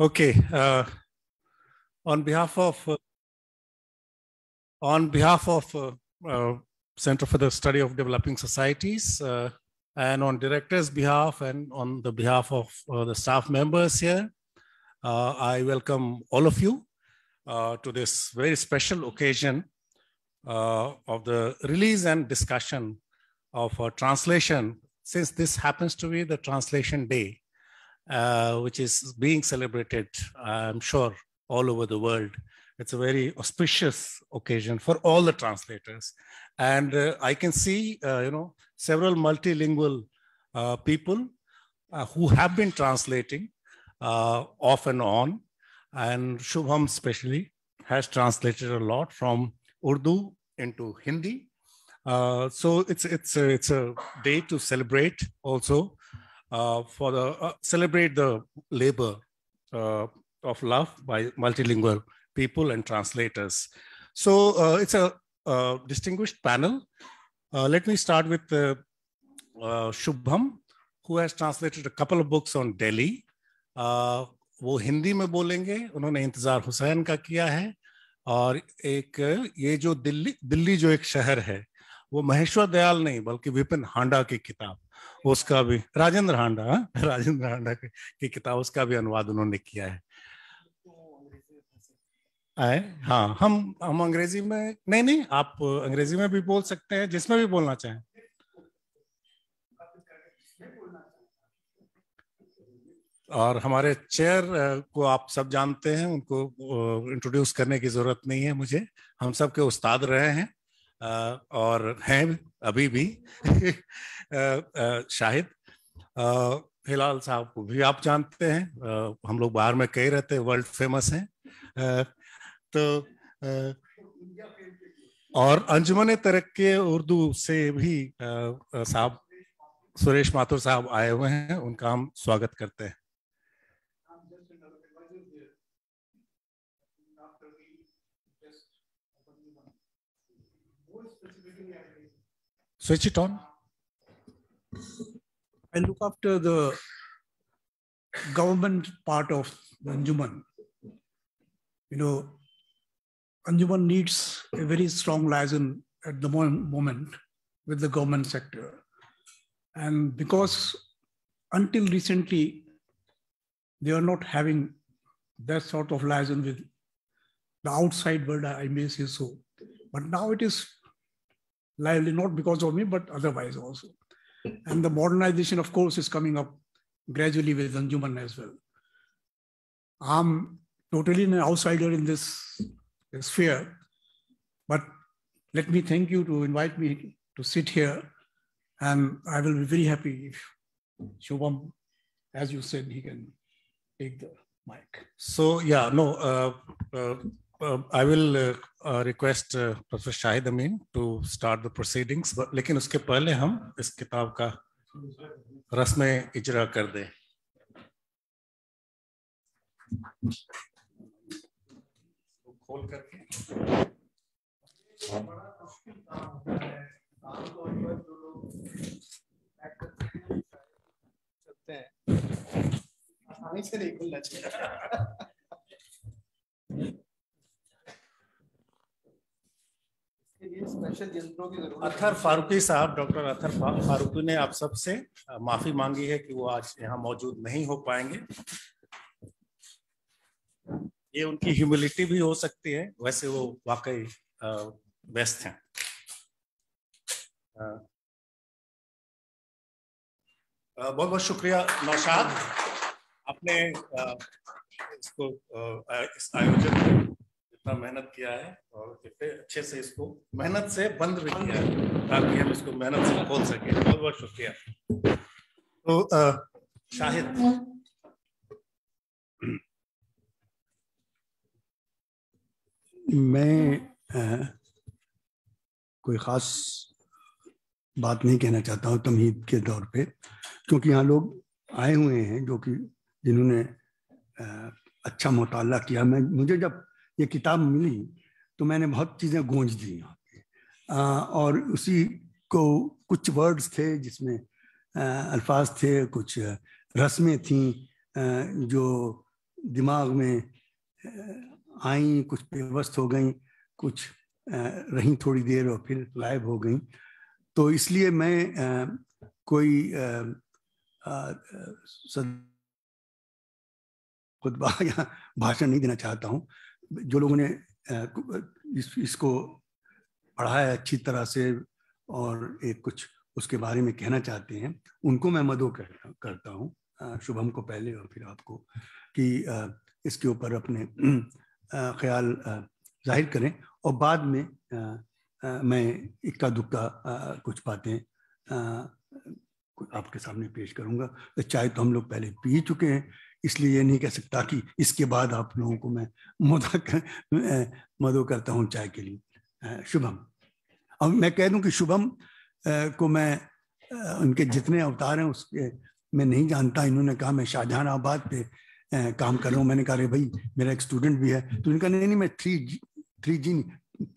Okay. Uh, on behalf of uh, on behalf of uh, uh Center for the Study of Developing Societies, uh, and on director's behalf, and on the behalf of uh, the staff members here, I welcome all of you to this very special occasion of the release and discussion of a translation. Since this happens to be the translation day, uh, which is being celebrated, I'm sure, all over the world. It's a very auspicious occasion for all the translators. And uh, I can see, uh, you know, several multilingual uh, people uh, who have been translating off and on. And Shubham especially has translated a lot from Urdu into Hindi. so it's, it's, a, it's a day to celebrate also uh, for the uh, celebrate the labor uh, of love by multilingual people and translators. So uh, it's a, a, distinguished panel. Uh, let me start with uh, uh, Shubham, who has translated a couple of books on Delhi. वो हिंदी में बोलेंगे उन्होंने इंतजार हुसैन का किया है और एक ये जो दिल्ली दिल्ली जो एक शहर है वो महेश्वर दयाल नहीं बल्कि विपिन हांडा की किताब उसका भी राजेंद्र हांडा हाँ? राजेंद्र हांडा की किताब उसका भी अनुवाद उन्होंने किया है आए हाँ हम हम अंग्रेजी में नहीं नहीं आप अंग्रेजी में भी बोल सकते हैं जिसमें भी बोलना चाहें और हमारे चेयर को आप सब जानते हैं उनको इंट्रोड्यूस करने की जरूरत नहीं है मुझे हम सब के उस्ताद रहे हैं और हैं अभी भी शाहिद हिलाल साहब को भी आप जानते हैं हम लोग बाहर में कई रहते हैं वर्ल्ड फेमस हैं तो और अंजुमन तरक्की उर्दू से भी साहब सुरेश माथुर साहब आए हुए हैं उनका हम स्वागत करते हैं Switch it on. I look after the government part of the Anjuman. You know, Anjuman needs a very strong liaison at the moment with the government sector. And because until recently, they are not having that sort of liaison with the outside world, I may say so. But now it is lively, not because of me, but otherwise also. And the modernization, of course, is coming up gradually with Anjuman as well. I'm totally an outsider in this sphere, but let me thank you to invite me to sit here, and I will be very happy if Shubham, as you said, he can take the mic. So yeah, no, uh, uh, Uh, I will uh, uh, request professor Shahid Amin to start the proceedings लेकिन उसके पहले हम इस किताब का रस्म इजरा कर दें खोल करके आसानी से नहीं खुलना चाहिए अथर फारूकी साहब डॉक्टर अथर फारूकी ने आप सबसे माफी मांगी है कि वो आज यहाँ मौजूद नहीं हो पाएंगे ये उनकी ह्यूमिलिटी भी हो सकती है वैसे वो वाकई व्यस्त हैं बहुत बहुत शुक्रिया नौशाद आपने इसको इस आयोजन इतना मेहनत किया है और अच्छे से इसको मेहनत से बंद भी किया है ताकि हम इसको मेहनत से खोल सके बहुत बहुत शुक्रिया तो शाहिद मैं आ, कोई ख़ास बात नहीं कहना चाहता हूँ तमहीद के दौर पे क्योंकि यहाँ लोग आए हुए हैं जो कि जिन्होंने अच्छा मुताला किया मैं मुझे जब ये किताब मिली तो मैंने बहुत चीज़ें गूंज दी यहाँ पे और उसी को कुछ वर्ड्स थे जिसमें अल्फाज थे कुछ रस्में थी जो दिमाग में आई कुछ बेवस्त हो गई कुछ रही थोड़ी देर और फिर गायब हो गई तो इसलिए मैं कोई खुतबा या भाषण नहीं देना चाहता हूँ जो लोगों ने इस, इसको पढ़ा है अच्छी तरह से और एक कुछ उसके बारे में कहना चाहते हैं उनको मैं मदो कर, करता हूँ शुभम को पहले और फिर आपको कि इसके ऊपर अपने ख्याल जाहिर करें और बाद में मैं इक्का दुक्का कुछ बातें आपके सामने पेश करूँगा चाय तो हम लोग पहले पी चुके हैं इसलिए ये नहीं कह सकता कि इसके बाद आप लोगों को मैं मदा कर, मदो करता हूँ चाय के लिए शुभम अब मैं कह दूं कि शुभम को मैं उनके जितने अवतार हैं उसके मैं नहीं जानता इन्होंने कहा मैं आबाद पे काम कर रहा हूँ मैंने कहा अरे भाई मेरा एक स्टूडेंट भी है तो इनका नहीं नहीं मैं three three G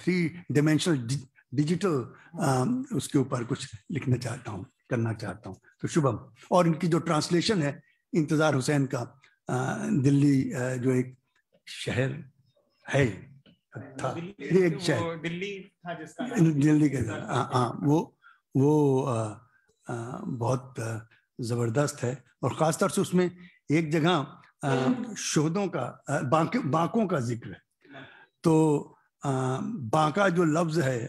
three dimensional digital उसके ऊपर कुछ लिखना चाहता हूँ करना चाहता हूँ तो शुभम और इनकी जो ट्रांसलेशन है इंतज़ार हुसैन का दिल्ली जो एक शहर है था दिल्ली, एक तो शहर दिल्ली था जिसका दिल्ली के हाँ, हाँ वो वो आ, आ, बहुत ज़बरदस्त है और ख़ास तौर से उसमें एक जगह शोधों का बांक, बांकों का जिक्र है तो आ, बांका जो लफ्ज़ है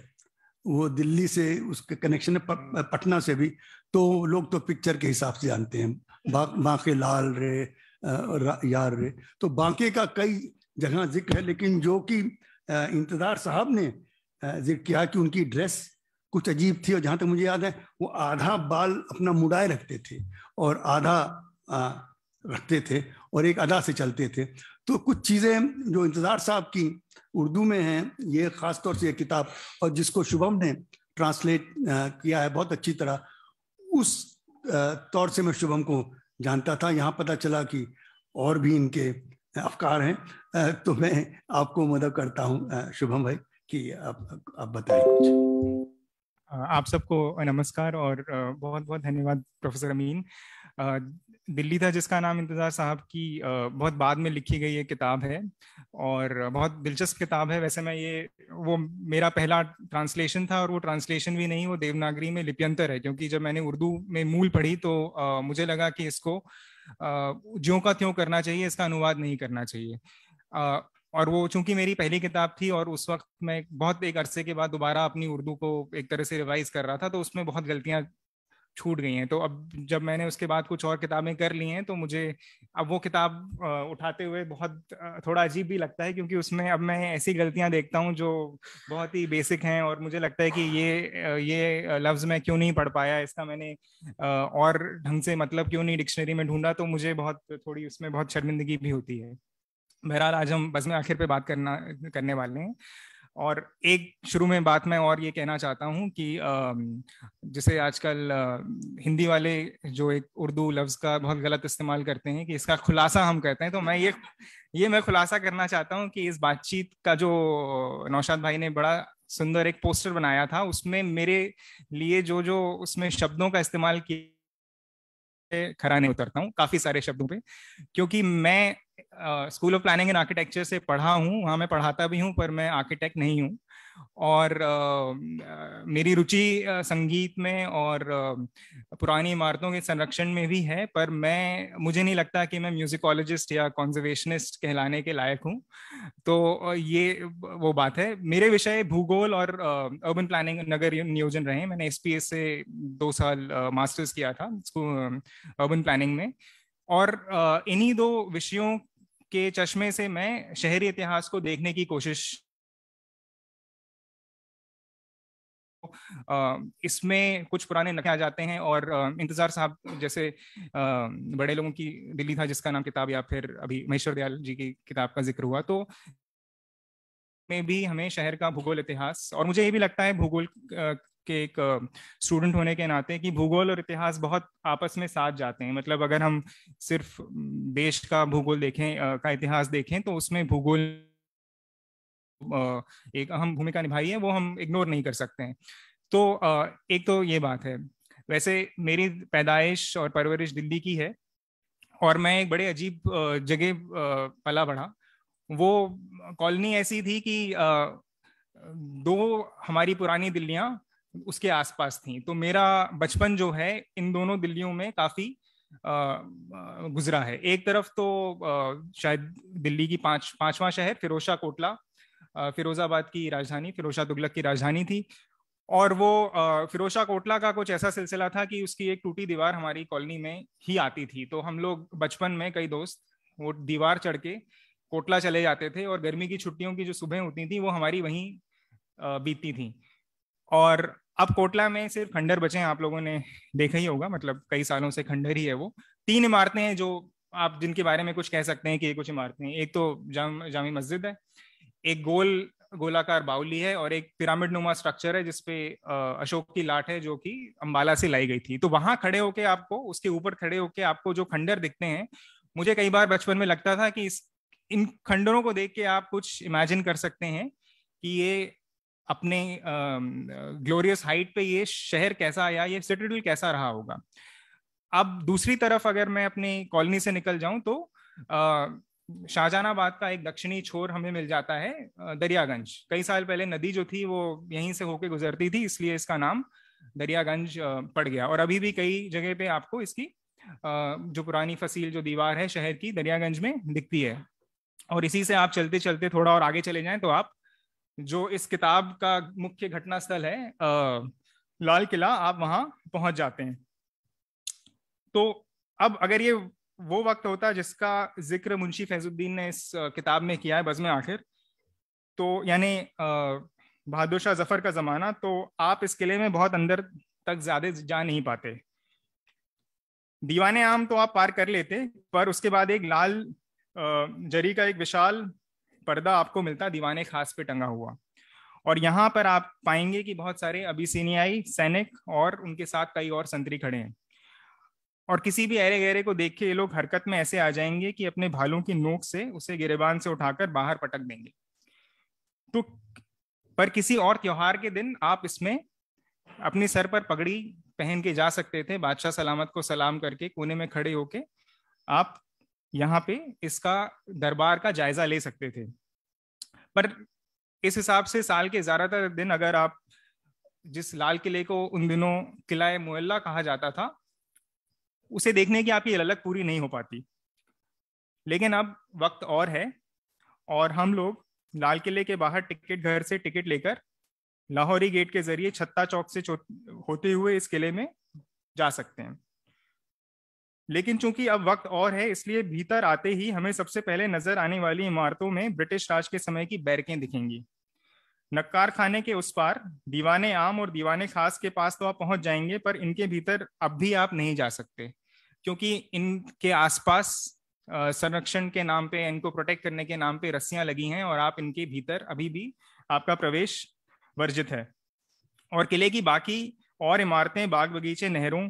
वो दिल्ली से उसके कनेक्शन है पटना से भी तो लोग तो पिक्चर के हिसाब से जानते हैं बांके लाल रे यार रे तो बांके का कई जगह जिक्र है लेकिन जो कि इंतजार साहब ने जिक्र किया कि उनकी ड्रेस कुछ अजीब थी और जहाँ तक मुझे याद है वो आधा बाल अपना मुड़ाए रखते थे और आधा रखते थे और एक अदा से चलते थे तो कुछ चीज़ें जो इंतज़ार साहब की उर्दू में हैं ये ख़ास तौर से ये किताब और जिसको शुभम ने ट्रांसलेट किया है बहुत अच्छी तरह उस तौर से मैं शुभम को जानता था यहाँ पता चला कि और भी इनके अफकार हैं तो मैं आपको मदद करता हूँ शुभम भाई कि आप आप बताएं कुछ आप सबको नमस्कार और बहुत बहुत धन्यवाद प्रोफेसर अमीन दिल्ली था जिसका नाम इंतज़ार साहब की बहुत बाद में लिखी गई ये किताब है और बहुत दिलचस्प किताब है वैसे मैं ये वो मेरा पहला ट्रांसलेशन था और वो ट्रांसलेशन भी नहीं वो देवनागरी में लिप्यंतर है क्योंकि जब मैंने उर्दू में मूल पढ़ी तो मुझे लगा कि इसको ज्यों का त्यों करना चाहिए इसका अनुवाद नहीं करना चाहिए और वो चूंकि मेरी पहली किताब थी और उस वक्त मैं बहुत एक अरसे के बाद दोबारा अपनी उर्दू को एक तरह से रिवाइज कर रहा था तो उसमें बहुत गलतियां छूट गई हैं तो अब जब मैंने उसके बाद कुछ और किताबें कर ली हैं तो मुझे अब वो किताब उठाते हुए बहुत थोड़ा अजीब भी लगता है क्योंकि उसमें अब मैं ऐसी गलतियां देखता हूँ जो बहुत ही बेसिक हैं और मुझे लगता है कि ये ये लफ्ज़ मैं क्यों नहीं पढ़ पाया इसका मैंने और ढंग से मतलब क्यों नहीं डिक्शनरी में ढूंढा तो मुझे बहुत थोड़ी उसमें बहुत शर्मिंदगी भी होती है बहरहाल आज हम बस में आखिर पे बात करना करने वाले हैं और एक शुरू में बात मैं और ये कहना चाहता हूँ कि जैसे आजकल हिंदी वाले जो एक उर्दू लफ्ज़ का बहुत गलत इस्तेमाल करते हैं कि इसका खुलासा हम कहते हैं तो मैं ये ये मैं खुलासा करना चाहता हूँ कि इस बातचीत का जो नौशाद भाई ने बड़ा सुंदर एक पोस्टर बनाया था उसमें मेरे लिए जो जो उसमें शब्दों का इस्तेमाल किया खरा नहीं उतरता हूँ काफी सारे शब्दों पे क्योंकि मैं school of planning and architecture से पढ़ा हूँ वहाँ मैं पढ़ाता भी हूँ पर मैं आर्किटेक्ट नहीं हूँ और uh, मेरी रुचि uh, संगीत में और uh, पुरानी इमारतों के संरक्षण में भी है पर मैं मुझे नहीं लगता कि मैं म्यूजिकोलॉजिस्ट या कॉन्जर्वेशनिस्ट कहलाने के लायक हूँ तो ये वो बात है मेरे विषय भूगोल और अर्बन प्लानिंग नगर नियोजन रहे मैंने एस से दो साल मास्टर्स किया था अर्बन प्लानिंग में और इन्हीं दो विषयों के चश्मे से मैं शहरी इतिहास को देखने की कोशिश इसमें कुछ पुराने नखे आ जाते हैं और इंतजार साहब जैसे बड़े लोगों की दिल्ली था जिसका नाम किताब या फिर अभी महेश्वर दयाल जी की किताब का जिक्र हुआ तो में भी हमें शहर का भूगोल इतिहास और मुझे ये भी लगता है भूगोल के एक स्टूडेंट होने के नाते कि भूगोल और इतिहास बहुत आपस में साथ जाते हैं मतलब अगर हम सिर्फ देश का भूगोल देखें का इतिहास देखें तो उसमें भूगोल एक अहम भूमिका निभाई है वो हम इग्नोर नहीं कर सकते हैं तो एक तो ये बात है वैसे मेरी पैदाइश और परवरिश दिल्ली की है और मैं एक बड़े अजीब जगह पला बढ़ा वो कॉलोनी ऐसी थी कि दो हमारी पुरानी दिल्लियाँ उसके आसपास थी तो मेरा बचपन जो है इन दोनों दिल्लियों में काफी गुजरा है एक तरफ तो शायद दिल्ली की पांच पांचवा शहर फिरोशा कोटला फिरोजाबाद की राजधानी फिरोशा तुगलक की राजधानी थी और वो फिरोशा कोटला का कुछ ऐसा सिलसिला था कि उसकी एक टूटी दीवार हमारी कॉलोनी में ही आती थी तो हम लोग बचपन में कई दोस्त वो दीवार चढ़ के कोटला चले जाते थे और गर्मी की छुट्टियों की जो सुबह होती थी वो हमारी वहीं बीतती थी और अब कोटला में सिर्फ खंडर बचे हैं आप लोगों ने देखा ही होगा मतलब कई सालों से खंडर ही है वो तीन इमारतें हैं जो आप जिनके बारे में कुछ कह सकते हैं कि ये कुछ इमारतें हैं एक तो जाम जामी मस्जिद है एक गोल गोलाकार बाउली है और एक पिरामिड नुमा स्ट्रक्चर है जिसपे अशोक की लाट है जो कि अम्बाला से लाई गई थी तो वहां खड़े होके आपको उसके ऊपर खड़े होके आपको जो खंडर दिखते हैं मुझे कई बार बचपन में लगता था कि इस इन खंडरों को देख के आप कुछ इमेजिन कर सकते हैं कि ये अपने ग्लोरियस हाइट पे ये शहर कैसा आया ये सिटाडल कैसा रहा होगा अब दूसरी तरफ अगर मैं अपनी कॉलोनी से निकल जाऊं तो शाहजहानाबाद का एक दक्षिणी छोर हमें मिल जाता है दरियागंज कई साल पहले नदी जो थी वो यहीं से होके गुजरती थी इसलिए इसका नाम दरियागंज पड़ गया और अभी भी कई जगह पे आपको इसकी जो पुरानी फसील जो दीवार है शहर की दरियागंज में दिखती है और इसी से आप चलते चलते थोड़ा और आगे चले जाएं तो आप जो इस किताब का मुख्य घटना स्थल है आ, लाल किला आप वहां पहुंच जाते हैं तो अब अगर ये वो वक्त होता है जिसका जिक्र मुंशी फैजुद्दीन ने इस किताब में किया है बज़म आखिर तो यानी बहादुर शाह जफर का ज़माना तो आप इस किले में बहुत अंदर तक ज़्यादा जा नहीं पाते दीवाने आम तो आप पार कर लेते पर उसके बाद एक लाल जरी का एक विशाल पर्दा आपको मिलता दीवाने खास पे टंगा हुआ और यहाँ पर आप पाएंगे कि बहुत सारे अबिसीनियाई सैनिक और उनके साथ कई और संतरी खड़े हैं और किसी भी अरे गहरे को देख के ये लोग हरकत में ऐसे आ जाएंगे कि अपने भालों की नोक से उसे गिरेबान से उठाकर बाहर पटक देंगे तो पर किसी और त्योहार के दिन आप इसमें अपने सर पर पगड़ी पहन के जा सकते थे बादशाह सलामत को सलाम करके कोने में खड़े होके आप यहाँ पे इसका दरबार का जायजा ले सकते थे पर इस हिसाब से साल के ज्यादातर दिन अगर आप जिस लाल किले को उन दिनों किला मुल्ला कहा जाता था उसे देखने की आपकी ललक पूरी नहीं हो पाती लेकिन अब वक्त और है और हम लोग लाल किले के बाहर टिकट घर से टिकट लेकर लाहौरी गेट के जरिए छत्ता चौक से होते हुए इस किले में जा सकते हैं लेकिन चूंकि अब वक्त और है इसलिए भीतर आते ही हमें सबसे पहले नजर आने वाली इमारतों में ब्रिटिश राज के समय की बैरकें दिखेंगी नक्कार खाने के उस पार दीवाने आम और दीवाने खास के पास तो आप पहुंच जाएंगे पर इनके भीतर अब भी आप नहीं जा सकते क्योंकि इनके आसपास संरक्षण के नाम पे इनको प्रोटेक्ट करने के नाम पे रस्सियां लगी हैं और आप इनके भीतर अभी भी आपका प्रवेश वर्जित है और किले की बाकी और इमारतें बाग बगीचे नहरों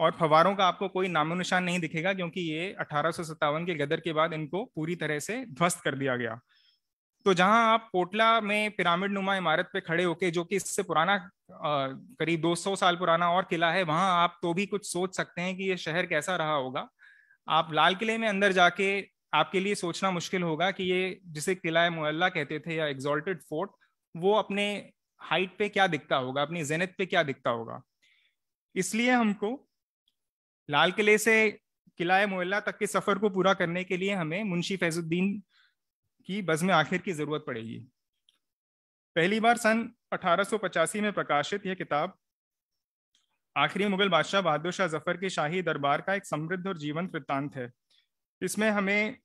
और फवारों का आपको कोई नामो निशान नहीं दिखेगा क्योंकि ये अठारह के गदर के बाद इनको पूरी तरह से ध्वस्त कर दिया गया तो जहां आप कोटला में पिरामिड नुमा इमारत पे खड़े होके जो कि इससे पुराना करीब 200 साल पुराना और किला है वहां आप तो भी कुछ सोच सकते हैं कि ये शहर कैसा रहा होगा आप लाल किले में अंदर जाके आपके लिए सोचना मुश्किल होगा कि ये जिसे किला मुल्ला कहते थे या एग्जॉल्टेड फोर्ट वो अपने हाइट पे क्या दिखता होगा अपनी जेनेत पे क्या दिखता होगा इसलिए हमको लाल किले से किला मोहल्ला तक के सफर को पूरा करने के लिए हमें मुंशी फैजुद्दीन की बज़म आखिर की ज़रूरत पड़ेगी पहली बार सन अठारह में प्रकाशित यह किताब आखिरी मुगल बादशाह बहादुर शाह जफर के शाही दरबार का एक समृद्ध और जीवंत वृत्तांत है इसमें हमें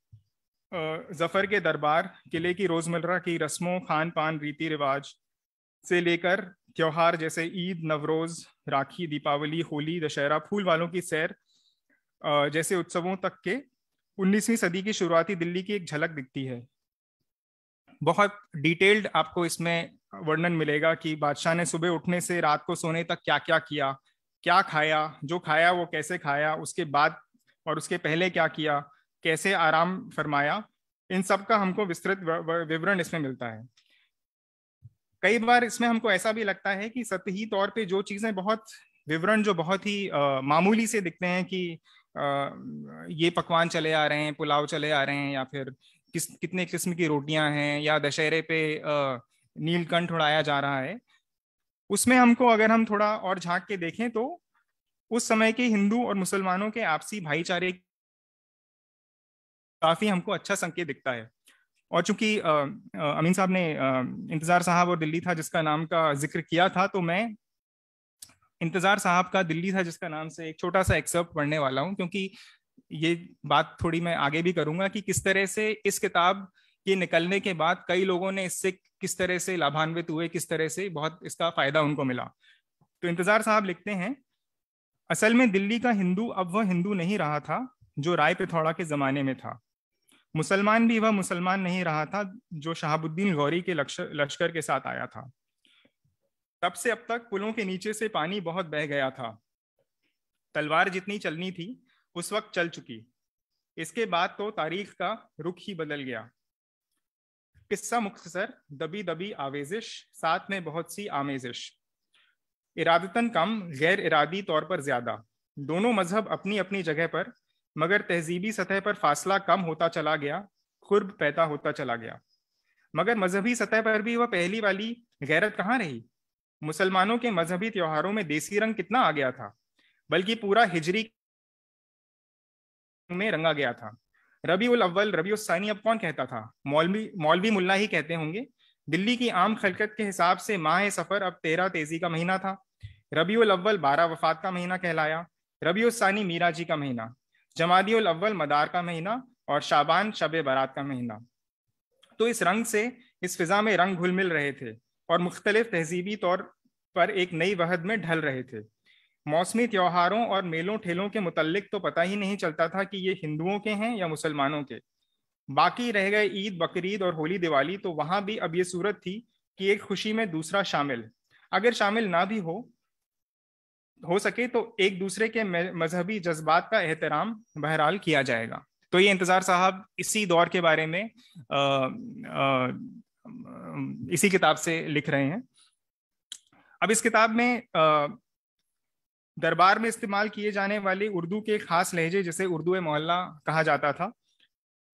जफर के दरबार किले की रोज़मर्रा की रस्मों खान पान रीति रिवाज से लेकर त्यौहार जैसे ईद नवरोज राखी दीपावली होली दशहरा फूल वालों की सैर जैसे उत्सवों तक के 19वीं सदी की शुरुआती दिल्ली की एक झलक दिखती है बहुत डिटेल्ड आपको इसमें वर्णन मिलेगा कि बादशाह ने सुबह उठने से रात को सोने तक क्या क्या किया क्या खाया जो खाया वो कैसे खाया उसके बाद और उसके पहले क्या किया कैसे आराम फरमाया इन सब का हमको विस्तृत विवरण इसमें मिलता है कई बार इसमें हमको ऐसा भी लगता है कि सतही तौर पे जो चीजें बहुत विवरण जो बहुत ही आ, मामूली से दिखते हैं कि आ, ये पकवान चले आ रहे हैं पुलाव चले आ रहे हैं या फिर किस कितने किस्म की रोटियां हैं या दशहरे पे नीलकंठ उड़ाया जा रहा है उसमें हमको अगर हम थोड़ा और झांक के देखें तो उस समय के हिंदू और मुसलमानों के आपसी भाईचारे काफी हमको अच्छा संकेत दिखता है और चूंकि अमीन साहब ने इंतजार साहब और दिल्ली था जिसका नाम का जिक्र किया था तो मैं इंतजार साहब का दिल्ली था जिसका नाम से एक छोटा सा एक्सेप्ट पढ़ने वाला हूँ क्योंकि ये बात थोड़ी मैं आगे भी करूंगा कि किस तरह से इस किताब के निकलने के बाद कई लोगों ने इससे किस तरह से लाभान्वित हुए किस तरह से बहुत इसका फायदा उनको मिला तो इंतजार साहब लिखते हैं असल में दिल्ली का हिंदू अब वह हिंदू नहीं रहा था जो राय पिथौड़ा के जमाने में था मुसलमान भी वह मुसलमान नहीं रहा था जो शहाबुद्दीन गौरी के लश्कर के साथ आया था तब से अब तक पुलों के नीचे से पानी बहुत बह गया था तलवार जितनी चलनी थी उस वक्त चल चुकी इसके बाद तो तारीख का रुख ही बदल गया किस्सा मुख्तसर दबी दबी आवेजिश साथ में बहुत सी आमेजिश इरादतन कम गैर इरादी तौर पर ज्यादा दोनों मजहब अपनी अपनी जगह पर मगर तहजीबी सतह पर फासला कम होता चला गया खुर्ब पैदा होता चला गया मगर मजहबी सतह पर भी वह पहली वाली गैरत कहाँ रही मुसलमानों के मजहबी त्योहारों में देसी रंग कितना आ गया था बल्कि पूरा हिजरी में रंगा गया था रबी उल अव्वल रबी उसानी अब कौन कहता था मौलवी मौलवी मुल्ला ही कहते होंगे दिल्ली की आम खलकत के हिसाब से माह सफ़र अब तेरह तेजी का महीना था रबी अव्वल बारह वफात का महीना कहलाया रबी उसानी मीरा जी का महीना जमादी अव्वल मदार का महीना और शाबान शब बारात का महीना तो इस रंग से इस फिजा में रंग घुल मिल रहे थे और मुख्तलिफ तहजीबी तौर पर एक नई वहद में ढल रहे थे मौसमी त्योहारों और मेलों ठेलों के मुतलक तो पता ही नहीं चलता था कि ये हिंदुओं के हैं या मुसलमानों के बाकी रह गए ईद बकरीद और होली दिवाली तो वहाँ भी अब ये सूरत थी कि एक खुशी में दूसरा शामिल अगर शामिल ना भी हो हो सके तो एक दूसरे के मजहबी जज्बात का एहतराम बहरहाल किया जाएगा तो ये इंतज़ार साहब इसी दौर के बारे में आ, आ, इसी किताब से लिख रहे हैं अब इस किताब में दरबार में इस्तेमाल किए जाने वाले उर्दू के खास लहजे जैसे उर्दू मोहल्ला कहा जाता था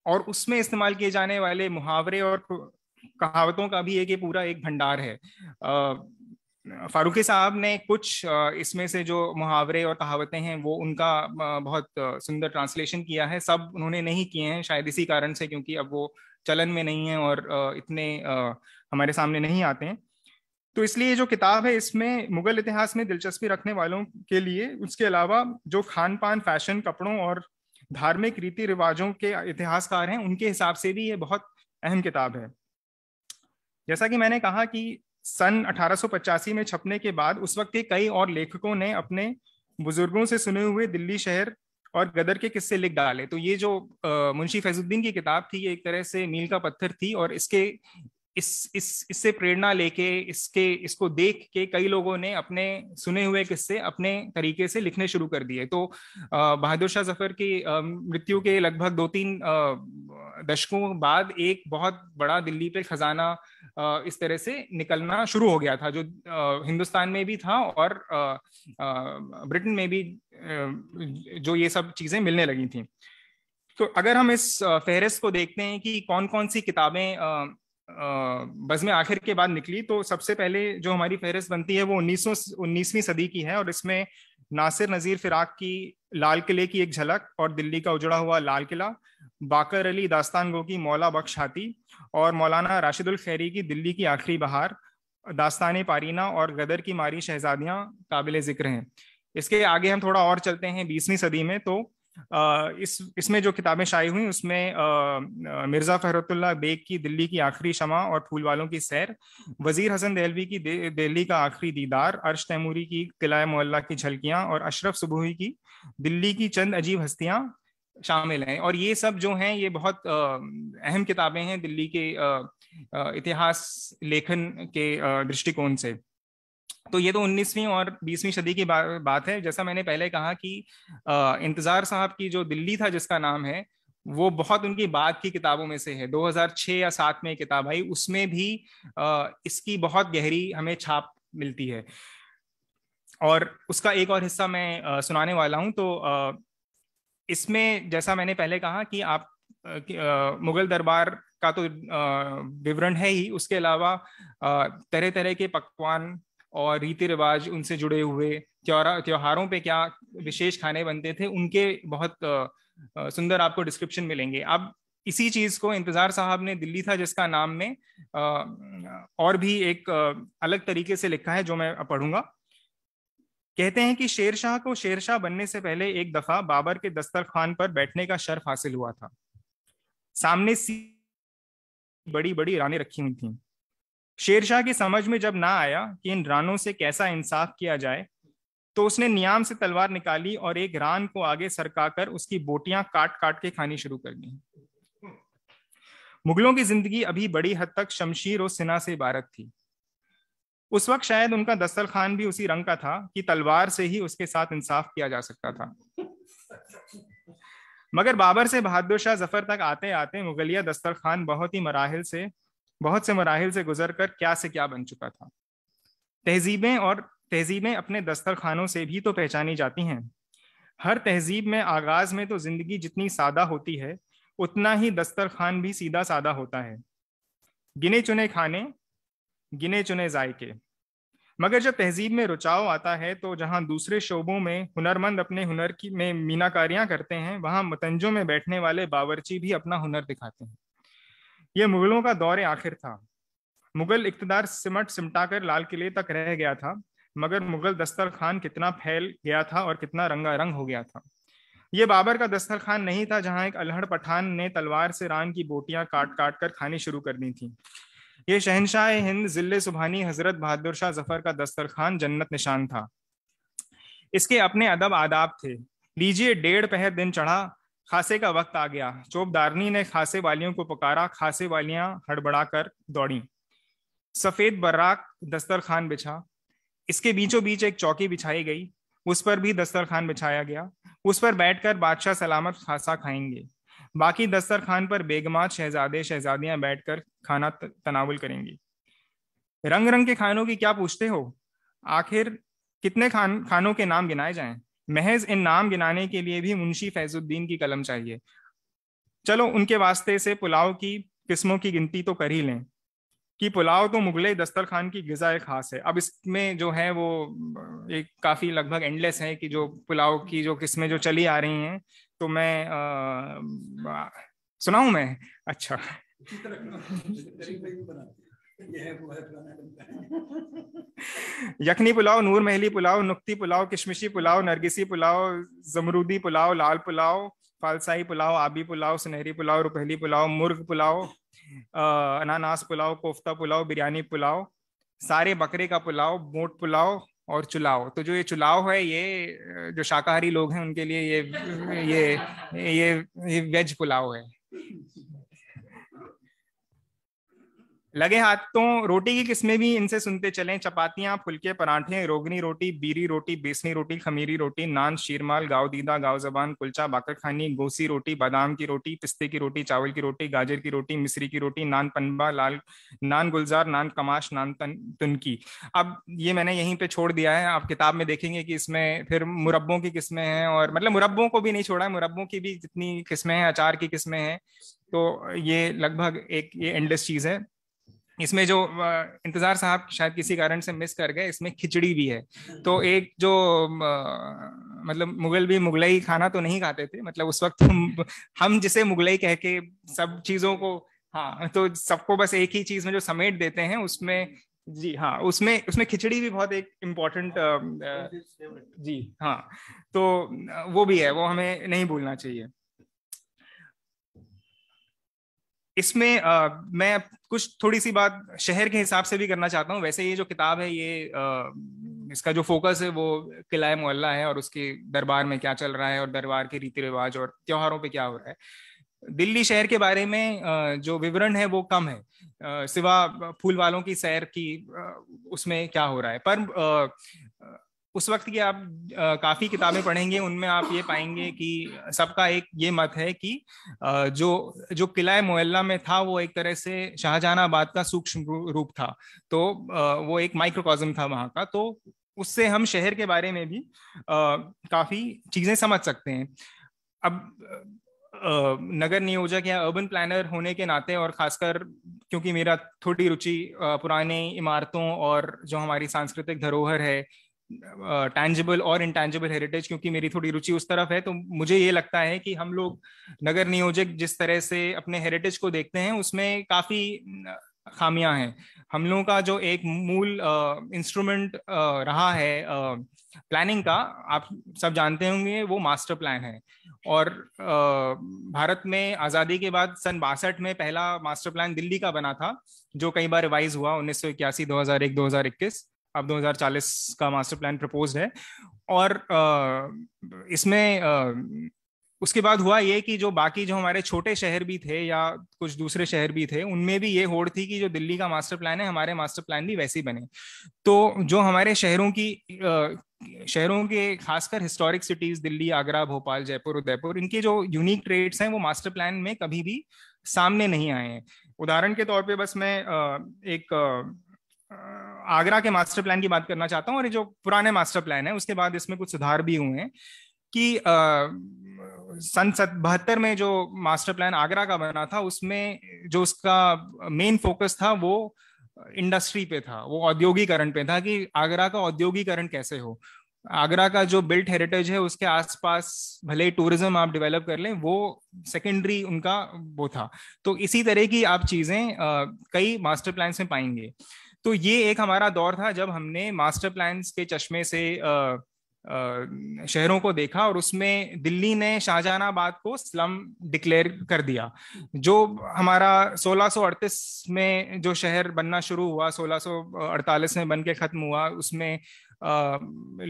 और उसमें इस्तेमाल किए जाने वाले मुहावरे और कहावतों का भी एक ये पूरा एक भंडार है फारूकी साहब ने कुछ इसमें से जो मुहावरे और कहावतें हैं वो उनका बहुत सुंदर ट्रांसलेशन किया है सब उन्होंने नहीं किए हैं शायद इसी कारण से क्योंकि अब वो चलन में नहीं है और इतने हमारे सामने नहीं आते हैं तो इसलिए जो किताब है इसमें मुगल इतिहास में दिलचस्पी रखने वालों के लिए उसके अलावा जो खान पान फैशन कपड़ों और धार्मिक रीति रिवाजों के इतिहासकार हैं उनके हिसाब से भी ये बहुत अहम किताब है जैसा कि मैंने कहा कि सन अठारह में छपने के बाद उस वक्त के कई और लेखकों ने अपने बुजुर्गों से सुने हुए दिल्ली शहर और गदर के किस्से लिख डाले तो ये जो मुंशी फैजुद्दीन की किताब थी ये एक तरह से मील का पत्थर थी और इसके इस इस इससे प्रेरणा लेके इसके इसको देख के कई लोगों ने अपने सुने हुए किस्से अपने तरीके से लिखने शुरू कर दिए तो बहादुर शाह जफर की मृत्यु के लगभग दो तीन दशकों बाद एक बहुत बड़ा दिल्ली पे खजाना इस तरह से निकलना शुरू हो गया था जो हिंदुस्तान में भी था और ब्रिटेन में भी जो ये सब चीजें मिलने लगी थी तो अगर हम इस फहरिस्त को देखते हैं कि कौन कौन सी किताबें बज़म आखिर के बाद निकली तो सबसे पहले जो हमारी फहरिस्त बनती है वो उन्नीसों उन्नीसवीं सदी की है और इसमें नासिर नज़ीर फिराक की लाल किले की एक झलक और दिल्ली का उजड़ा हुआ लाल किला बाकर अली दास्तान गो की मौला बख्श हाथी और मौलाना राशिदुल खैरी की दिल्ली की आखिरी बहार दास्तान पारीना और गदर की मारी शहजादियाँ काबिल ज़िक्र हैं इसके आगे हम थोड़ा और चलते हैं बीसवीं सदी में तो इस इसमें जो किताबें शाई हुई उसमें मिर्ज़ा फ़हरतुल्ला बेग की दिल्ली की आखिरी शमा और फूल वालों की सैर वज़ीर हसन दहलवी की दे, दिल्ली का आखिरी दीदार अर्श तैमूरी की किला मोहल्ला की झलकियाँ और अशरफ सुबूही की दिल्ली की चंद अजीब हस्तियां शामिल हैं और ये सब जो हैं ये बहुत अहम किताबें हैं दिल्ली के इतिहास लेखन के दृष्टिकोण से तो ये तो 19वीं और 20वीं सदी की बा, बात है जैसा मैंने पहले कहा कि आ, इंतजार साहब की जो दिल्ली था जिसका नाम है वो बहुत उनकी बात की किताबों में से है 2006 या सात में किताब आई उसमें भी आ, इसकी बहुत गहरी हमें छाप मिलती है और उसका एक और हिस्सा मैं आ, सुनाने वाला हूँ तो आ, इसमें जैसा मैंने पहले कहा कि आप मुगल दरबार का तो विवरण है ही उसके अलावा तरह तरह के पकवान और रीति रिवाज उनसे जुड़े हुए त्यौरा त्योहारों पे क्या विशेष खाने बनते थे उनके बहुत सुंदर आपको डिस्क्रिप्शन मिलेंगे अब इसी चीज को इंतजार साहब ने दिल्ली था जिसका नाम में और भी एक अलग तरीके से लिखा है जो मैं पढ़ूंगा कहते हैं कि शेरशाह को शेरशाह बनने से पहले एक दफा बाबर के दस्तरखान पर बैठने का शर्फ हासिल हुआ था सामने सी बड़ी बड़ी रानी रखी हुई थी शेरशाह की समझ में जब ना आया कि इन रानों से कैसा इंसाफ किया जाए तो उसने नियाम से तलवार निकाली और एक रान को आगे सरकाकर उसकी बोटियां काट काट के खानी शुरू कर दी मुगलों की जिंदगी अभी बड़ी हद तक शमशीर और सिना से इबारत थी उस वक्त शायद उनका दस्तर खान भी उसी रंग का था कि तलवार से ही उसके साथ इंसाफ किया जा सकता था मगर बाबर से बहादुर शाह जफर तक आते आते मुगलिया दस्तर खान बहुत ही मराहल से बहुत से मराहल से गुजर कर क्या से क्या बन चुका था तहजीबें और तहजीबें अपने दस्तरखानों से भी तो पहचानी जाती हैं हर तहजीब में आगाज में तो जिंदगी जितनी सादा होती है उतना ही दस्तरखान भी सीधा सादा होता है गिने चुने खाने गिने चुने जायके मगर जब तहजीब में रुचाव आता है तो जहाँ दूसरे शोबों में हुनरमंद अपने हुनर की में मीनाकारियां करते हैं वहां मतंजों में बैठने वाले बावरची भी अपना हुनर दिखाते हैं यह मुगलों का दौर आखिर था मुगल इकतदार सिमट सिमटाकर लाल किले तक रह गया था मगर मुगल दस्तरखान कितना फैल गया था और कितना रंगारंग हो गया था ये बाबर का दस्तरखान नहीं था जहां एक अलहड़ पठान ने तलवार से रान की बोटियां काट काट कर खानी शुरू कर दी थी ये शहनशाह हिंद जिले सुबहानी हजरत बहादुर शाह जफर का दस्तरखान जन्नत निशान था इसके अपने अदब आदाब थे लीजिए डेढ़ पहर दिन चढ़ा खासे का वक्त आ गया चोपदारनी ने खासे वालियों को पकारा खासे वालियां हड़बड़ा कर दौड़ी सफेद बर्राक दस्तरखान बिछा इसके बीचों बीच एक चौकी बिछाई गई उस पर भी दस्तरखान बिछाया गया उस पर बैठकर बादशाह सलामत खासा खाएंगे बाकी दस्तरखान पर बेगमा शहजादे शहजादियां बैठकर खाना तनावल करेंगी रंग रंग के खानों की क्या पूछते हो आखिर कितने खान खानों के नाम गिनाए जाएं महज इन नाम गिनाने के लिए भी मुंशी फैजुद्दीन की कलम चाहिए चलो उनके वास्ते से पुलाव की किस्मों की गिनती तो कर ही लें कि पुलाव तो मुगल दस्तरखान की गज़ा खास है अब इसमें जो है वो एक काफ़ी लगभग एंडलेस है कि जो पुलाव की जो किस्में जो चली आ रही हैं तो मैं सुनाऊ मैं अच्छा यखनी पुलाव नूर महली पुलाव नुक्ती पुलाव किशमिशी पुलाव नरगिसी पुलाव जमरूदी पुलाव लाल पुलाव फालसाई पुलाव आबी पुलाव सुनहरी पुलाव रुपहली पुलाव मुर्ग पुलाव अनानास पुलाव कोफ्ता पुलाव बिरयानी पुलाव सारे बकरे का पुलाव मोट पुलाव और चुलाव तो जो ये चुलाव है ये जो शाकाहारी लोग हैं उनके लिए ये ये ये, ये वेज पुलाव है लगे हाथों रोटी की किस्में भी इनसे सुनते चले चपातियां फुलके पराठे रोगनी रोटी बीरी रोटी बेसनी रोटी खमीरी रोटी नान शीरमाल गाव दीदा गाव जबान कुलचा बाकरखानी गोसी रोटी बादाम की रोटी पिस्ते की रोटी चावल की रोटी गाजर की रोटी मिश्री की रोटी नान पनबा लाल नान गुलजार नान कमाश नान तन, तुनकी अब ये मैंने यहीं पे छोड़ दिया है आप किताब में देखेंगे कि इसमें फिर मुरब्बों की किस्में हैं और मतलब मुरब्बों को भी नहीं छोड़ा है मुरब्बों की भी जितनी किस्में हैं अचार की किस्में हैं तो ये लगभग एक ये एंडलेस चीज़ है इसमें जो इंतजार साहब शायद किसी कारण से मिस कर गए इसमें खिचड़ी भी है तो एक जो मतलब मुगल भी मुगलई खाना तो नहीं खाते थे मतलब उस वक्त हम, हम जिसे मुगलई कह के सब चीजों को हाँ तो सबको बस एक ही चीज में जो समेट देते हैं उसमें जी हाँ उसमें उसमें खिचड़ी भी बहुत एक इम्पोर्टेंट जी हाँ तो वो भी है वो हमें नहीं भूलना चाहिए इसमें आ, मैं कुछ थोड़ी सी बात शहर के हिसाब से भी करना चाहता हूँ वैसे ये जो किताब है ये आ, इसका जो फोकस है वो किला मोहल्ला है और उसके दरबार में क्या चल रहा है और दरबार के रीति रिवाज और त्योहारों पे क्या हो रहा है दिल्ली शहर के बारे में जो विवरण है वो कम है सिवा फूल वालों की सैर की उसमें क्या हो रहा है पर उस वक्त की आप काफी किताबें पढ़ेंगे उनमें आप ये पाएंगे कि सबका एक ये मत है कि जो जो किला मोहल्ला में था वो एक तरह से शाहजहानाबाद का सूक्ष्म रूप था तो वो एक माइक्रोकॉजम था वहाँ का तो उससे हम शहर के बारे में भी काफी चीजें समझ सकते हैं अब नगर नियोजक या अर्बन प्लानर होने के नाते और खासकर क्योंकि मेरा थोड़ी रुचि पुराने इमारतों और जो हमारी सांस्कृतिक धरोहर है टैंजिबल और इनटैंजिबल हेरिटेज क्योंकि मेरी थोड़ी रुचि उस तरफ है तो मुझे ये लगता है कि हम लोग नगर नियोजक जिस तरह से अपने हेरिटेज को देखते हैं उसमें काफ़ी खामियां हैं हम लोगों का जो एक मूल इंस्ट्रूमेंट रहा है प्लानिंग का आप सब जानते होंगे वो मास्टर प्लान है और आ, भारत में आज़ादी के बाद सन बासठ में पहला मास्टर प्लान दिल्ली का बना था जो कई बार रिवाइज हुआ उन्नीस सौ इक्यासी दो हज़ार एक दो हज़ार इक्कीस अब 2040 का मास्टर प्लान प्रपोज है और इसमें उसके बाद हुआ ये कि जो बाकी जो हमारे छोटे शहर भी थे या कुछ दूसरे शहर भी थे उनमें भी ये होड़ थी कि जो दिल्ली का मास्टर प्लान है हमारे मास्टर प्लान भी वैसे ही बने तो जो हमारे शहरों की शहरों के खासकर हिस्टोरिक सिटीज दिल्ली आगरा भोपाल जयपुर उदयपुर इनके जो यूनिक ट्रेड्स हैं वो मास्टर प्लान में कभी भी सामने नहीं आए हैं उदाहरण के तौर पे बस मैं एक आगरा के मास्टर प्लान की बात करना चाहता हूँ और ये जो पुराने मास्टर प्लान है उसके बाद इसमें कुछ सुधार भी हुए हैं कि सन बहत्तर में जो मास्टर प्लान आगरा का बना था उसमें जो उसका मेन फोकस था वो इंडस्ट्री पे था वो औद्योगिकरण पे था कि आगरा का औद्योगिकरण कैसे हो आगरा का जो बिल्ट हेरिटेज है उसके आसपास भले टूरिज्म आप डेवलप कर लें वो सेकेंडरी उनका वो था तो इसी तरह की आप चीजें कई मास्टर प्लान में पाएंगे तो ये एक हमारा दौर था जब हमने मास्टर प्लान के चश्मे से शहरों को देखा और उसमें दिल्ली ने शाहजहानाबाद को स्लम डिक्लेयर कर दिया जो हमारा 1638 में जो शहर बनना शुरू हुआ 1648 में बन के खत्म हुआ उसमें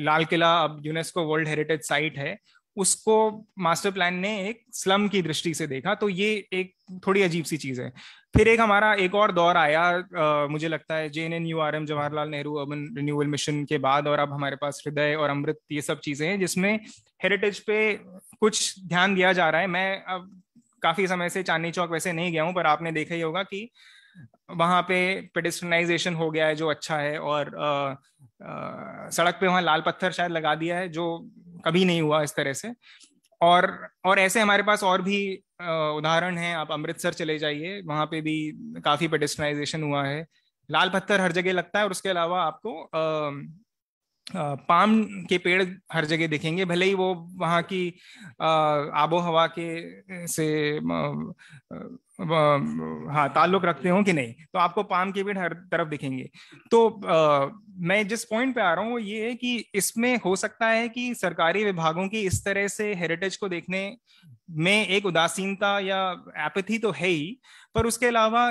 लाल किला अब यूनेस्को वर्ल्ड हेरिटेज साइट है उसको मास्टर प्लान ने एक स्लम की दृष्टि से देखा तो ये एक थोड़ी अजीब सी चीज है फिर एक हमारा एक और दौर आया आ, मुझे लगता है J N N U R M Jawaharlal Nehru urban renewal mission के बाद और अब हमारे पास हृदय और अमृत ये सब चीजें हैं जिसमें हेरिटेज पे कुछ ध्यान दिया जा रहा है मैं अब काफी समय से चांदनी चौक वैसे नहीं गया हूँ पर आपने देखा ही होगा कि वहां पे पेडिस्टनाइजेशन हो गया है जो अच्छा है और आ, आ, सड़क पे वहां लाल पत्थर शायद लगा दिया है जो कभी नहीं हुआ इस तरह से और और ऐसे हमारे पास और भी उदाहरण हैं आप अमृतसर चले जाइए वहाँ पे भी काफ़ी पेडिस्टनाइजेशन हुआ है लाल पत्थर हर जगह लगता है और उसके अलावा आपको आ, पाम के पेड़ हर जगह देखेंगे भले ही वो वहाँ की आबो हवा के से हाँ ताल्लुक रखते हो कि नहीं तो आपको पाम के पेड़ हर तरफ दिखेंगे तो आ, मैं जिस पॉइंट पे आ रहा हूँ वो ये है कि इसमें हो सकता है कि सरकारी विभागों की इस तरह से हेरिटेज को देखने में एक उदासीनता या एपथी तो है ही पर उसके अलावा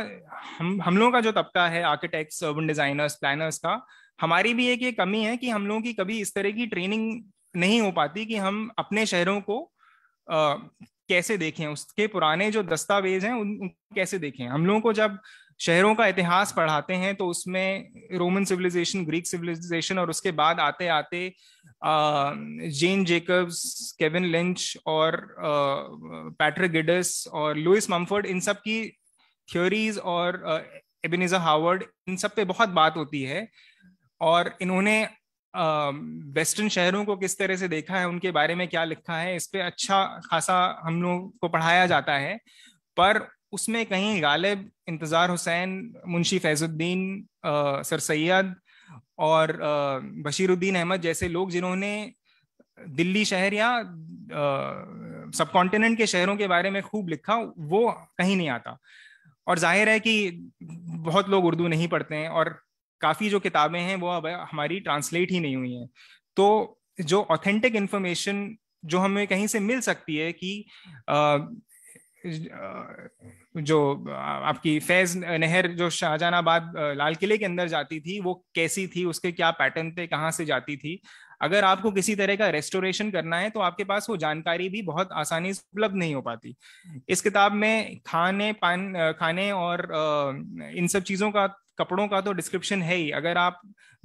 हम हम लोगों का जो तबका है आर्किटेक्ट्स अर्बन डिजाइनर्स प्लानर्स का हमारी भी एक ये कमी है कि हम लोगों की कभी इस तरह की ट्रेनिंग नहीं हो पाती कि हम अपने शहरों को आ, कैसे देखें उसके पुराने जो दस्तावेज हैं उन, उन कैसे देखें हम लोगों को जब शहरों का इतिहास पढ़ाते हैं तो उसमें रोमन सिविलाइजेशन ग्रीक सिविलाइजेशन और उसके बाद आते आते जेन जेकब्स केविन लिंच और पैट्रिक गिडस और लुइस मम्फर्ड इन सब की थ्योरीज और एबिनिजा हावर्ड इन सब पे बहुत बात होती है और इन्होंने वेस्टर्न शहरों को किस तरह से देखा है उनके बारे में क्या लिखा है इस पर अच्छा खासा हम लोग को पढ़ाया जाता है पर उसमें कहीं गालिब इंतज़ार हुसैन मुंशी फैजुद्दीन सर सैद और बशीरुद्दीन अहमद जैसे लोग जिन्होंने दिल्ली शहर या सब कॉन्टिनेंट के शहरों के बारे में खूब लिखा वो कहीं नहीं आता और जाहिर है कि बहुत लोग उर्दू नहीं पढ़ते हैं और काफ़ी जो किताबें हैं वो अब हमारी ट्रांसलेट ही नहीं हुई हैं तो जो ऑथेंटिक इन्फॉर्मेशन जो हमें कहीं से मिल सकती है कि जो आपकी फैज नहर जो शाहजहानाबाद लाल किले के अंदर जाती थी वो कैसी थी उसके क्या पैटर्न थे कहाँ से जाती थी अगर आपको किसी तरह का रेस्टोरेशन करना है तो आपके पास वो जानकारी भी बहुत आसानी से उपलब्ध नहीं हो पाती इस किताब में खाने पान खाने और इन सब चीज़ों का कपड़ों का तो डिस्क्रिप्शन है ही अगर आप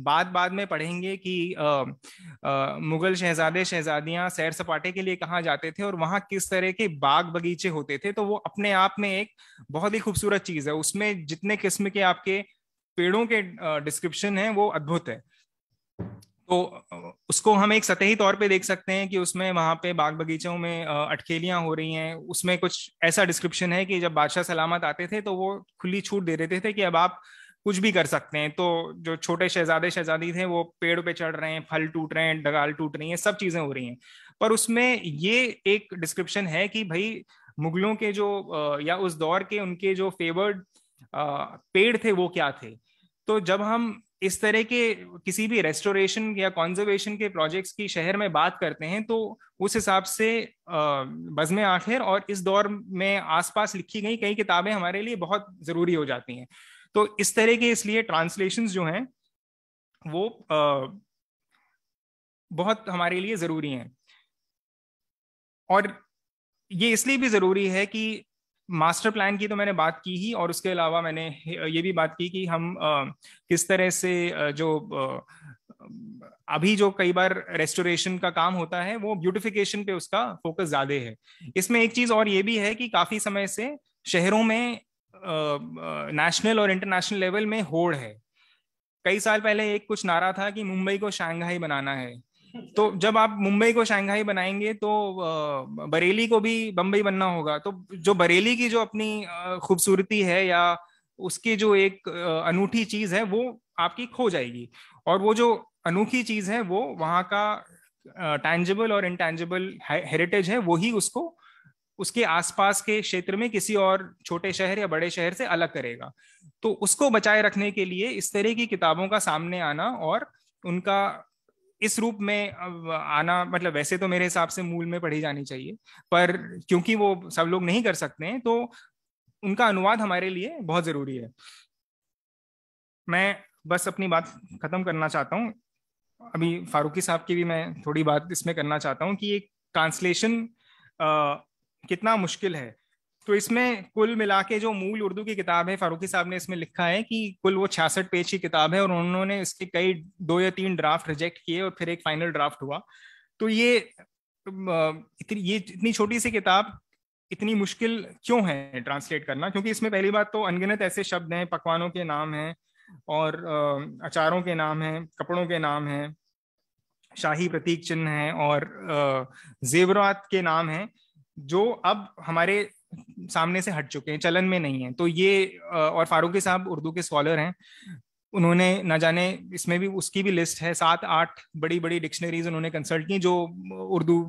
बाद बाद में पढ़ेंगे कि आ, आ, मुगल शहजादे शहजादियां सैर सपाटे के लिए कहाँ जाते थे और वहाँ किस तरह के बाग बगीचे होते थे तो वो अपने आप में एक बहुत ही खूबसूरत चीज है उसमें जितने किस्म के आपके पेड़ों के डिस्क्रिप्शन है वो अद्भुत है तो उसको हम एक सतही तौर पे देख सकते हैं कि उसमें वहां पे बाग बगीचों में अटकेलियां हो रही हैं उसमें कुछ ऐसा डिस्क्रिप्शन है कि जब बादशाह सलामत आते थे तो वो खुली छूट दे देते थे कि अब आप कुछ भी कर सकते हैं तो जो छोटे शहजादे शहजादी थे वो पेड़ पे चढ़ रहे हैं फल टूट रहे हैं डगाल टूट रही है सब चीजें हो रही हैं पर उसमें ये एक डिस्क्रिप्शन है कि भाई मुगलों के जो या उस दौर के उनके जो फेवर्ड पेड़ थे वो क्या थे तो जब हम इस तरह के किसी भी रेस्टोरेशन या कॉन्जर्वेशन के प्रोजेक्ट्स की शहर में बात करते हैं तो उस हिसाब से बजमे आखिर और इस दौर में आसपास लिखी गई कई किताबें हमारे लिए बहुत ज़रूरी हो जाती हैं तो इस तरह के इसलिए ट्रांसलेशन जो हैं वो आ, बहुत हमारे लिए ज़रूरी हैं और ये इसलिए भी ज़रूरी है कि मास्टर प्लान की तो मैंने बात की ही और उसके अलावा मैंने ये भी बात की कि हम आ, किस तरह से जो आ, अभी जो कई बार रेस्टोरेशन का काम होता है वो ब्यूटिफिकेशन पे उसका फोकस ज्यादा है इसमें एक चीज और ये भी है कि काफी समय से शहरों में नेशनल और इंटरनेशनल लेवल में होड़ है कई साल पहले एक कुछ नारा था कि मुंबई को शांघाई बनाना है तो जब आप मुंबई को शांघाई बनाएंगे तो बरेली को भी बम्बई बनना होगा तो जो बरेली की जो अपनी खूबसूरती है या उसकी जो एक अनूठी चीज है वो आपकी खो जाएगी और वो जो अनोखी चीज है वो वहाँ का टैंजिबल और इनटैंजिबल हेरिटेज है वही उसको उसके आसपास के क्षेत्र में किसी और छोटे शहर या बड़े शहर से अलग करेगा तो उसको बचाए रखने के लिए इस तरह की किताबों का सामने आना और उनका इस रूप में आना मतलब वैसे तो मेरे हिसाब से मूल में पढ़ी जानी चाहिए पर क्योंकि वो सब लोग नहीं कर सकते हैं तो उनका अनुवाद हमारे लिए बहुत ज़रूरी है मैं बस अपनी बात ख़त्म करना चाहता हूँ अभी फारूकी साहब की भी मैं थोड़ी बात इसमें करना चाहता हूँ कि एक ट्रांसलेशन कितना मुश्किल है तो इसमें कुल मिला के जो मूल उर्दू की किताब है फारूकी साहब ने इसमें लिखा है कि कुल वो छियासठ पेज की किताब है और उन्होंने इसके कई दो या तीन ड्राफ्ट रिजेक्ट किए और फिर एक फाइनल ड्राफ्ट हुआ तो ये ये इतनी छोटी सी किताब इतनी मुश्किल क्यों है ट्रांसलेट करना क्योंकि इसमें पहली बात तो अनगिनत ऐसे शब्द हैं पकवानों के नाम हैं और अचारों के नाम हैं कपड़ों के नाम हैं शाही प्रतीक चिन्ह हैं और जेवरात के नाम हैं जो अब हमारे सामने से हट चुके हैं चलन में नहीं है तो ये और फारूकी साहब उर्दू के स्कॉलर हैं उन्होंने ना जाने इसमें भी उसकी भी लिस्ट है सात आठ बड़ी बड़ी डिक्शनरीज उन्होंने कंसल्ट की जो उर्दू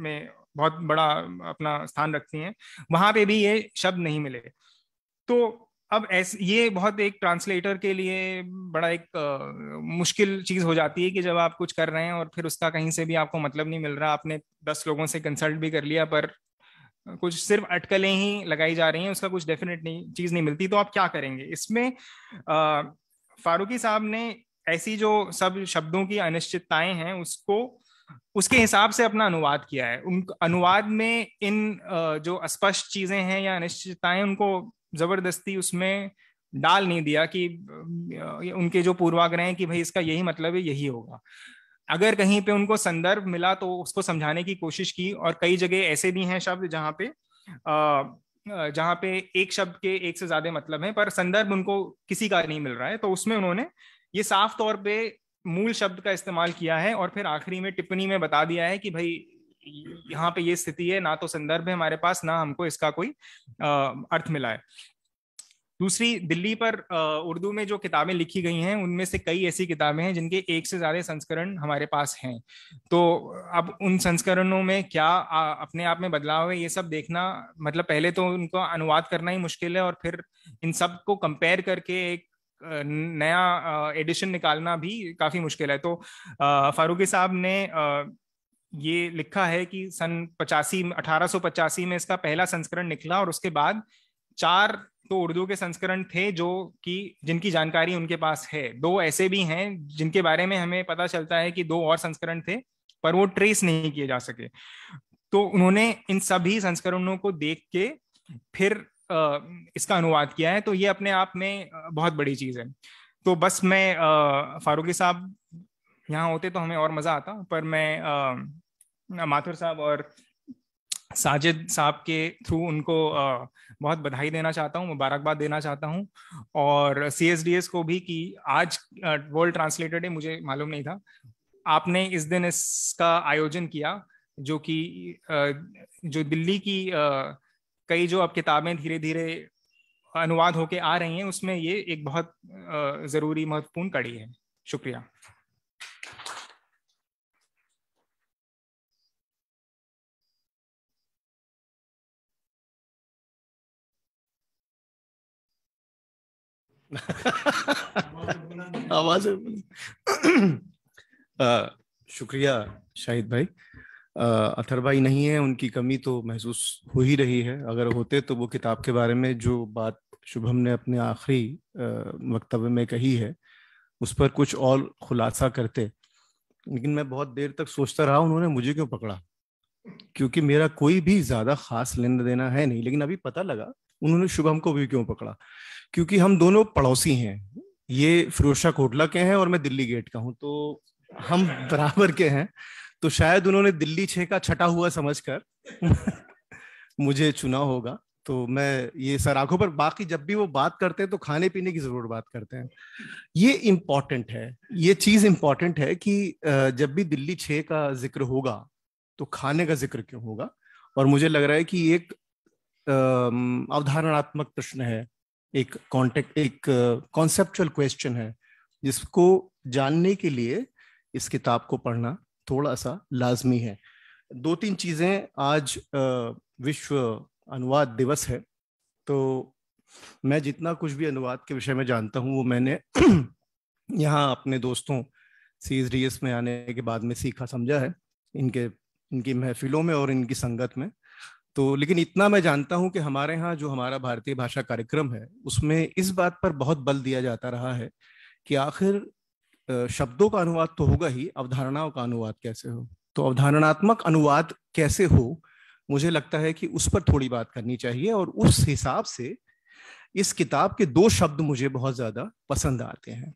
में बहुत बड़ा अपना स्थान रखती हैं वहां पे भी ये शब्द नहीं मिले तो अब एस, ये बहुत एक ट्रांसलेटर के लिए बड़ा एक आ, मुश्किल चीज़ हो जाती है कि जब आप कुछ कर रहे हैं और फिर उसका कहीं से भी आपको मतलब नहीं मिल रहा आपने दस लोगों से कंसल्ट भी कर लिया पर कुछ सिर्फ अटकलें ही लगाई जा रही हैं उसका कुछ डेफिनेट नहीं चीज़ नहीं मिलती तो आप क्या करेंगे इसमें फारूकी साहब ने ऐसी जो सब शब्दों की अनिश्चितताएं हैं उसको उसके हिसाब से अपना अनुवाद किया है उन अनुवाद में इन जो अस्पष्ट चीजें हैं या अनिश्चितताएं उनको जबरदस्ती उसमें डाल नहीं दिया कि उनके जो पूर्वाग्रह हैं कि भाई इसका यही मतलब है यही होगा अगर कहीं पे उनको संदर्भ मिला तो उसको समझाने की कोशिश की और कई जगह ऐसे भी हैं शब्द जहाँ पे जहाँ पे एक शब्द के एक से ज्यादा मतलब हैं पर संदर्भ उनको किसी का नहीं मिल रहा है तो उसमें उन्होंने ये साफ तौर पे मूल शब्द का इस्तेमाल किया है और फिर आखिरी में टिप्पणी में बता दिया है कि भाई यहाँ पे ये स्थिति है ना तो संदर्भ है हमारे पास ना हमको इसका कोई अर्थ मिला है दूसरी दिल्ली पर उर्दू में जो किताबें लिखी गई हैं उनमें से कई ऐसी किताबें हैं जिनके एक से ज़्यादा संस्करण हमारे पास हैं तो अब उन संस्करणों में क्या अपने आप में बदलाव है ये सब देखना मतलब पहले तो उनको अनुवाद करना ही मुश्किल है और फिर इन सब को कंपेयर करके एक नया एडिशन निकालना भी काफ़ी मुश्किल है तो फारूकी साहब ने ये लिखा है कि सन पचासी अठारह पचासी में इसका पहला संस्करण निकला और उसके बाद चार तो उर्दू के संस्करण थे जो कि जिनकी जानकारी उनके पास है दो ऐसे भी हैं जिनके बारे में हमें पता चलता है कि दो और संस्करण थे पर वो ट्रेस नहीं किए जा सके तो उन्होंने इन सभी संस्करणों को देख के फिर इसका अनुवाद किया है तो ये अपने आप में बहुत बड़ी चीज़ है तो बस मैं फारूकी साहब यहाँ होते तो हमें और मज़ा आता पर मैं माथुर साहब और साजिद साहब के थ्रू उनको बहुत बधाई देना चाहता हूँ मुबारकबाद देना चाहता हूँ और सी को भी कि आज वर्ल्ड ट्रांसलेटर डे मुझे मालूम नहीं था आपने इस दिन इसका आयोजन किया जो कि जो दिल्ली की कई जो अब किताबें धीरे धीरे अनुवाद होके आ रही हैं उसमें ये एक बहुत ज़रूरी महत्वपूर्ण कड़ी है शुक्रिया आवाज शुक्रिया शाहिद भाई अथर भाई नहीं है उनकी कमी तो महसूस हो ही रही है अगर होते तो वो किताब के बारे में जो बात शुभम ने अपने आखिरी वक्तव्य में कही है उस पर कुछ और खुलासा करते लेकिन मैं बहुत देर तक सोचता रहा उन्होंने मुझे क्यों पकड़ा क्योंकि मेरा कोई भी ज्यादा खास लेन देना है नहीं लेकिन अभी पता लगा उन्होंने शुभम को भी क्यों पकड़ा क्योंकि हम दोनों पड़ोसी हैं ये फिरोज शाह कोटला के हैं और मैं दिल्ली गेट का हूं तो हम बराबर के हैं तो शायद उन्होंने दिल्ली छे का छटा हुआ समझकर मुझे चुना होगा तो मैं ये सर आंखों पर बाकी जब भी वो बात करते हैं तो खाने पीने की जरूर बात करते हैं ये इम्पॉर्टेंट है ये चीज इम्पॉर्टेंट है कि जब भी दिल्ली छे का जिक्र होगा तो खाने का जिक्र क्यों होगा और मुझे लग रहा है कि एक अवधारणात्मक प्रश्न है एक कॉन्टेक्ट एक कॉन्सेप्चुअल क्वेश्चन है जिसको जानने के लिए इस किताब को पढ़ना थोड़ा सा लाजमी है दो तीन चीज़ें आज विश्व अनुवाद दिवस है तो मैं जितना कुछ भी अनुवाद के विषय में जानता हूँ वो मैंने यहाँ अपने दोस्तों सी एस में आने के बाद में सीखा समझा है इनके इनकी महफिलों में और इनकी संगत में तो लेकिन इतना मैं जानता हूं कि हमारे यहाँ जो हमारा भारतीय भाषा कार्यक्रम है उसमें इस बात पर बहुत बल दिया जाता रहा है कि आखिर शब्दों का अनुवाद तो होगा ही अवधारणाओं का अनुवाद कैसे हो तो अवधारणात्मक अनुवाद कैसे हो मुझे लगता है कि उस पर थोड़ी बात करनी चाहिए और उस हिसाब से इस किताब के दो शब्द मुझे बहुत ज्यादा पसंद आते हैं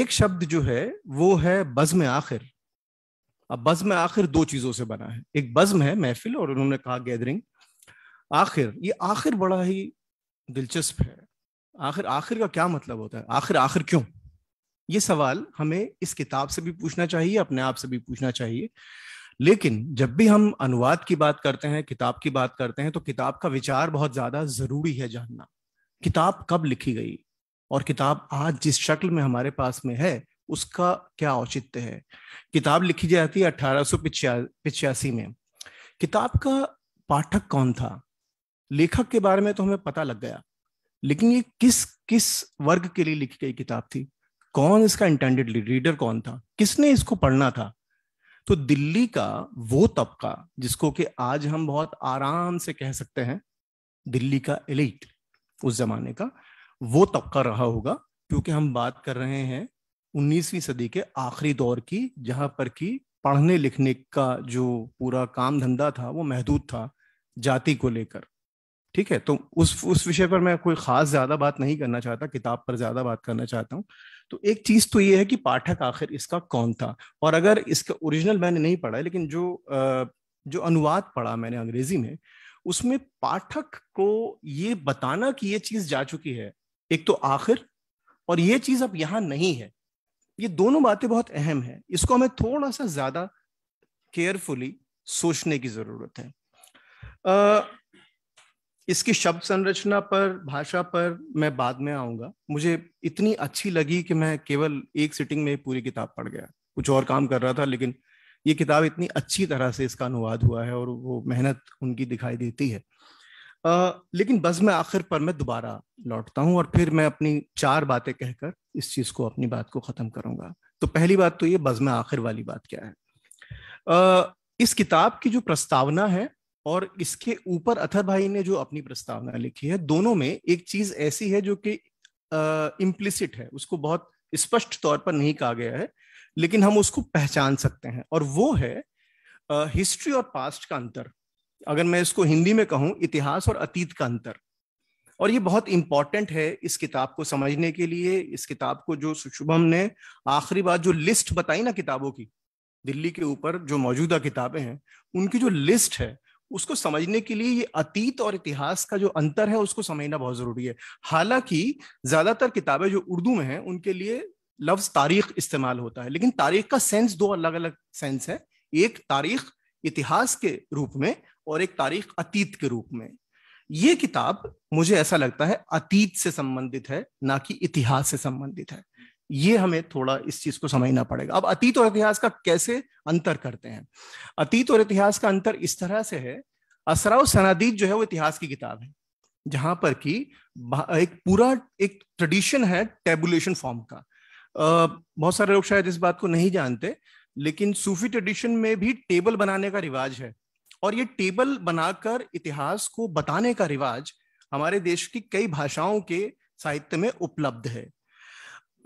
एक शब्द जो है वो है बज़म आखिर अब बज्म आखिर दो चीजों से बना है एक बज्म है महफिल और उन्होंने कहा गैदरिंग आखिर ये आखिर बड़ा ही दिलचस्प है आखिर आखिर का क्या मतलब होता है आखिर आखिर क्यों ये सवाल हमें इस किताब से भी पूछना चाहिए अपने आप से भी पूछना चाहिए लेकिन जब भी हम अनुवाद की बात करते हैं किताब की बात करते हैं तो किताब का विचार बहुत ज्यादा जरूरी है जानना किताब कब लिखी गई और किताब आज जिस शक्ल में हमारे पास में है उसका क्या औचित्य है किताब लिखी जाती है अठारह में किताब का पाठक कौन था लेखक के बारे में तो हमें पता लग गया लेकिन ये किस किस वर्ग के लिए लिखी गई किताब थी कौन इसका इंटेंडेड रीडर कौन था किसने इसको पढ़ना था तो दिल्ली का वो तबका जिसको कि आज हम बहुत आराम से कह सकते हैं दिल्ली का एलिट उस जमाने का वो तबका रहा होगा क्योंकि हम बात कर रहे हैं 19वीं सदी के आखिरी दौर की जहां पर कि पढ़ने लिखने का जो पूरा काम धंधा था वो महदूद था जाति को लेकर ठीक है तो उस उस विषय पर मैं कोई खास ज्यादा बात नहीं करना चाहता किताब पर ज्यादा बात करना चाहता हूँ तो एक चीज तो ये है कि पाठक आखिर इसका कौन था और अगर इसका ओरिजिनल मैंने नहीं पढ़ा है लेकिन जो जो अनुवाद पढ़ा मैंने अंग्रेजी में उसमें पाठक को ये बताना कि ये चीज जा चुकी है एक तो आखिर और ये चीज अब यहाँ नहीं है ये दोनों बातें बहुत अहम है इसको हमें थोड़ा सा ज्यादा केयरफुली सोचने की जरूरत है आ, इसकी शब्द संरचना पर भाषा पर मैं बाद में आऊंगा मुझे इतनी अच्छी लगी कि मैं केवल एक सिटिंग में पूरी किताब पढ़ गया कुछ और काम कर रहा था लेकिन ये किताब इतनी अच्छी तरह से इसका अनुवाद हुआ है और वो मेहनत उनकी दिखाई देती है लेकिन बस मैं आखिर पर मैं दोबारा लौटता हूं और फिर मैं अपनी चार बातें कहकर इस चीज को अपनी बात को खत्म करूंगा तो पहली बात तो ये में आखिर वाली बात क्या है इस किताब की जो प्रस्तावना है और इसके ऊपर अथर भाई ने जो अपनी प्रस्तावना लिखी है दोनों में एक चीज ऐसी है जो कि इम्प्लिसिट है उसको बहुत स्पष्ट तौर पर नहीं कहा गया है लेकिन हम उसको पहचान सकते हैं और वो है हिस्ट्री और पास्ट का अंतर अगर मैं इसको हिंदी में कहूं इतिहास और अतीत का अंतर और ये बहुत इंपॉर्टेंट है इस किताब को समझने के लिए इस किताब को जो शुभम ने आखिरी बार जो लिस्ट बताई ना किताबों की दिल्ली के ऊपर जो मौजूदा किताबें हैं उनकी जो लिस्ट है उसको समझने के लिए ये अतीत और इतिहास का जो अंतर है उसको समझना बहुत जरूरी है हालांकि ज्यादातर किताबें जो उर्दू में हैं उनके लिए लफ्ज तारीख इस्तेमाल होता है लेकिन तारीख का सेंस दो अलग अलग सेंस है एक तारीख इतिहास के रूप में और एक तारीख अतीत के रूप में ये किताब मुझे ऐसा लगता है अतीत से संबंधित है ना कि इतिहास से संबंधित है ये हमें थोड़ा इस चीज को समझना पड़ेगा अब अतीत और इतिहास का कैसे अंतर करते हैं अतीत और इतिहास का अंतर इस तरह से है असरा सनादीत जो है वो इतिहास की किताब है जहां पर कि एक पूरा एक ट्रेडिशन है टेबुलेशन फॉर्म का बहुत सारे लोग शायद इस बात को नहीं जानते लेकिन सूफी ट्रेडिशन में भी टेबल बनाने का रिवाज है और ये टेबल बनाकर इतिहास को बताने का रिवाज हमारे देश की कई भाषाओं के साहित्य में उपलब्ध है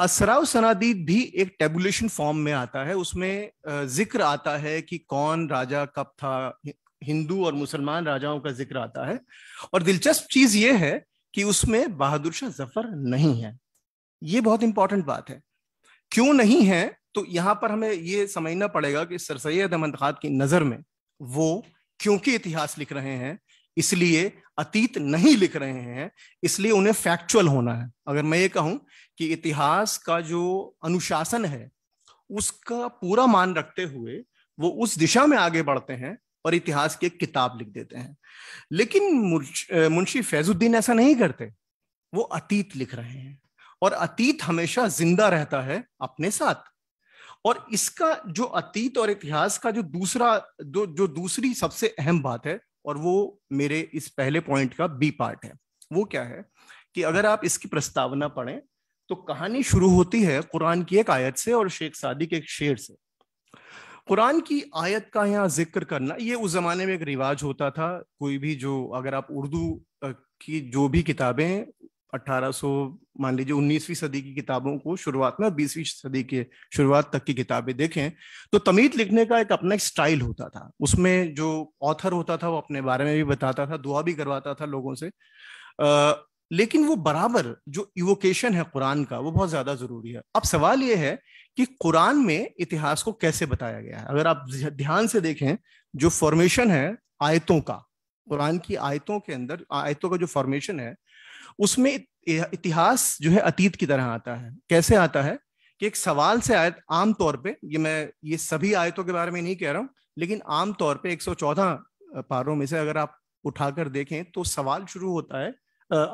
असराव सनादीद भी एक टेबुलेशन फॉर्म में आता है उसमें जिक्र आता है कि कौन राजा कब था हिंदू और मुसलमान राजाओं का जिक्र आता है और दिलचस्प चीज ये है कि उसमें बहादुर शाह जफर नहीं है ये बहुत इंपॉर्टेंट बात है क्यों नहीं है तो यहां पर हमें ये समझना पड़ेगा कि सर सैद अहमद खान की नजर में वो क्योंकि इतिहास लिख रहे हैं इसलिए अतीत नहीं लिख रहे हैं इसलिए उन्हें फैक्चुअल होना है अगर मैं ये कहूं कि इतिहास का जो अनुशासन है उसका पूरा मान रखते हुए वो उस दिशा में आगे बढ़ते हैं और इतिहास की एक किताब लिख देते हैं लेकिन मुंशी फैजुद्दीन ऐसा नहीं करते वो अतीत लिख रहे हैं और अतीत हमेशा जिंदा रहता है अपने साथ और इसका जो अतीत और इतिहास का जो दूसरा जो जो दूसरी सबसे अहम बात है और वो मेरे इस पहले पॉइंट का बी पार्ट है वो क्या है कि अगर आप इसकी प्रस्तावना पढ़ें तो कहानी शुरू होती है कुरान की एक आयत से और शेख सादी के एक शेर से कुरान की आयत का यहाँ जिक्र करना ये उस जमाने में एक रिवाज होता था कोई भी जो अगर आप उर्दू की जो भी किताबें 1800 मान लीजिए 19वीं सदी की किताबों को शुरुआत में 20वीं सदी के शुरुआत तक की किताबें देखें तो तमीज लिखने का एक अपना एक स्टाइल होता था उसमें जो ऑथर होता था वो अपने बारे में भी बताता था दुआ भी करवाता था लोगों से आ, लेकिन वो बराबर जो इवोकेशन है कुरान का वो बहुत ज्यादा जरूरी है अब सवाल ये है कि कुरान में इतिहास को कैसे बताया गया है अगर आप ध्यान से देखें जो फॉर्मेशन है आयतों का कुरान की आयतों के अंदर आयतों का जो फॉर्मेशन है उसमें इतिहास जो है अतीत की तरह आता है कैसे आता है कि एक सवाल से आयत आमतौर पे ये मैं ये सभी आयतों के बारे में नहीं कह रहा हूँ लेकिन आमतौर पे 114 पारों में से अगर आप उठाकर देखें तो सवाल शुरू होता है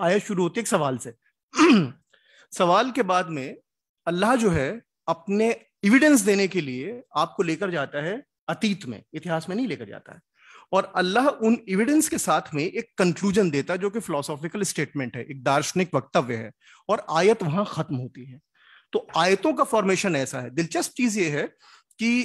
आयत शुरू होती है एक सवाल से सवाल के बाद में अल्लाह जो है अपने इविडेंस देने के लिए आपको लेकर जाता है अतीत में इतिहास में नहीं लेकर जाता है और अल्लाह उन एविडेंस के साथ में एक कंक्लूजन देता है जो कि फिलोसॉफिकल स्टेटमेंट है एक दार्शनिक वक्तव्य है और आयत वहां खत्म होती है तो आयतों का फॉर्मेशन ऐसा है दिलचस्प चीज ये है कि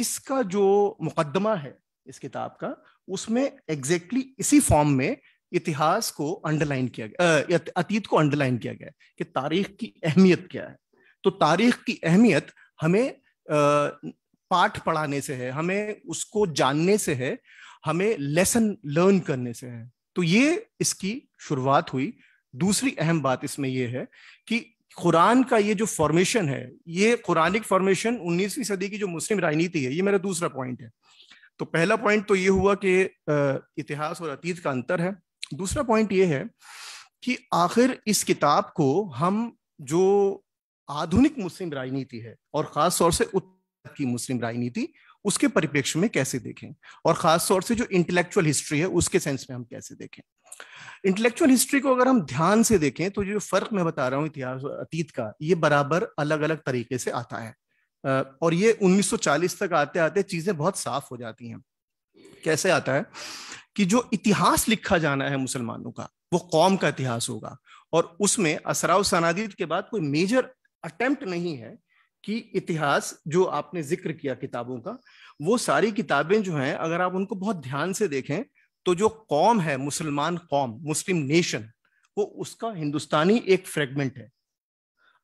इसका जो मुकदमा है इस किताब का उसमें एग्जैक्टली exactly इसी फॉर्म में इतिहास को अंडरलाइन किया गया अतीत को अंडरलाइन किया गया कि तारीख की अहमियत क्या है तो तारीख की अहमियत हमें पाठ पढ़ाने से है हमें उसको जानने से है हमें लेसन लर्न करने से है तो ये इसकी शुरुआत हुई दूसरी अहम बात इसमें यह है कि कुरान का ये जो फॉर्मेशन है ये कुरानिक फॉर्मेशन 19वीं सदी की जो मुस्लिम राजनीति है ये मेरा दूसरा पॉइंट है तो पहला पॉइंट तो ये हुआ कि इतिहास और अतीत का अंतर है दूसरा पॉइंट ये है कि आखिर इस किताब को हम जो आधुनिक मुस्लिम राजनीति है और खास तौर से उत्तर की मुस्लिम राजनीति उसके परिप्रेक्ष्य में कैसे देखें और खास तौर से जो इंटेलेक्चुअल हिस्ट्री है उसके सेंस में हम कैसे देखें इंटेलेक्चुअल हिस्ट्री को अगर हम ध्यान से देखें तो जो फर्क मैं बता रहा हूँ इतिहास अतीत का ये बराबर अलग अलग तरीके से आता है और ये 1940 तक आते आते चीजें बहुत साफ हो जाती हैं कैसे आता है कि जो इतिहास लिखा जाना है मुसलमानों का वो कौम का इतिहास होगा और उसमें असराव सनादीद के बाद कोई मेजर अटेम्प्ट नहीं है कि इतिहास जो आपने जिक्र किया किताबों का वो सारी किताबें जो हैं अगर आप उनको बहुत ध्यान से देखें तो जो कौम है मुसलमान कौम मुस्लिम नेशन वो उसका हिंदुस्तानी एक फ्रेगमेंट है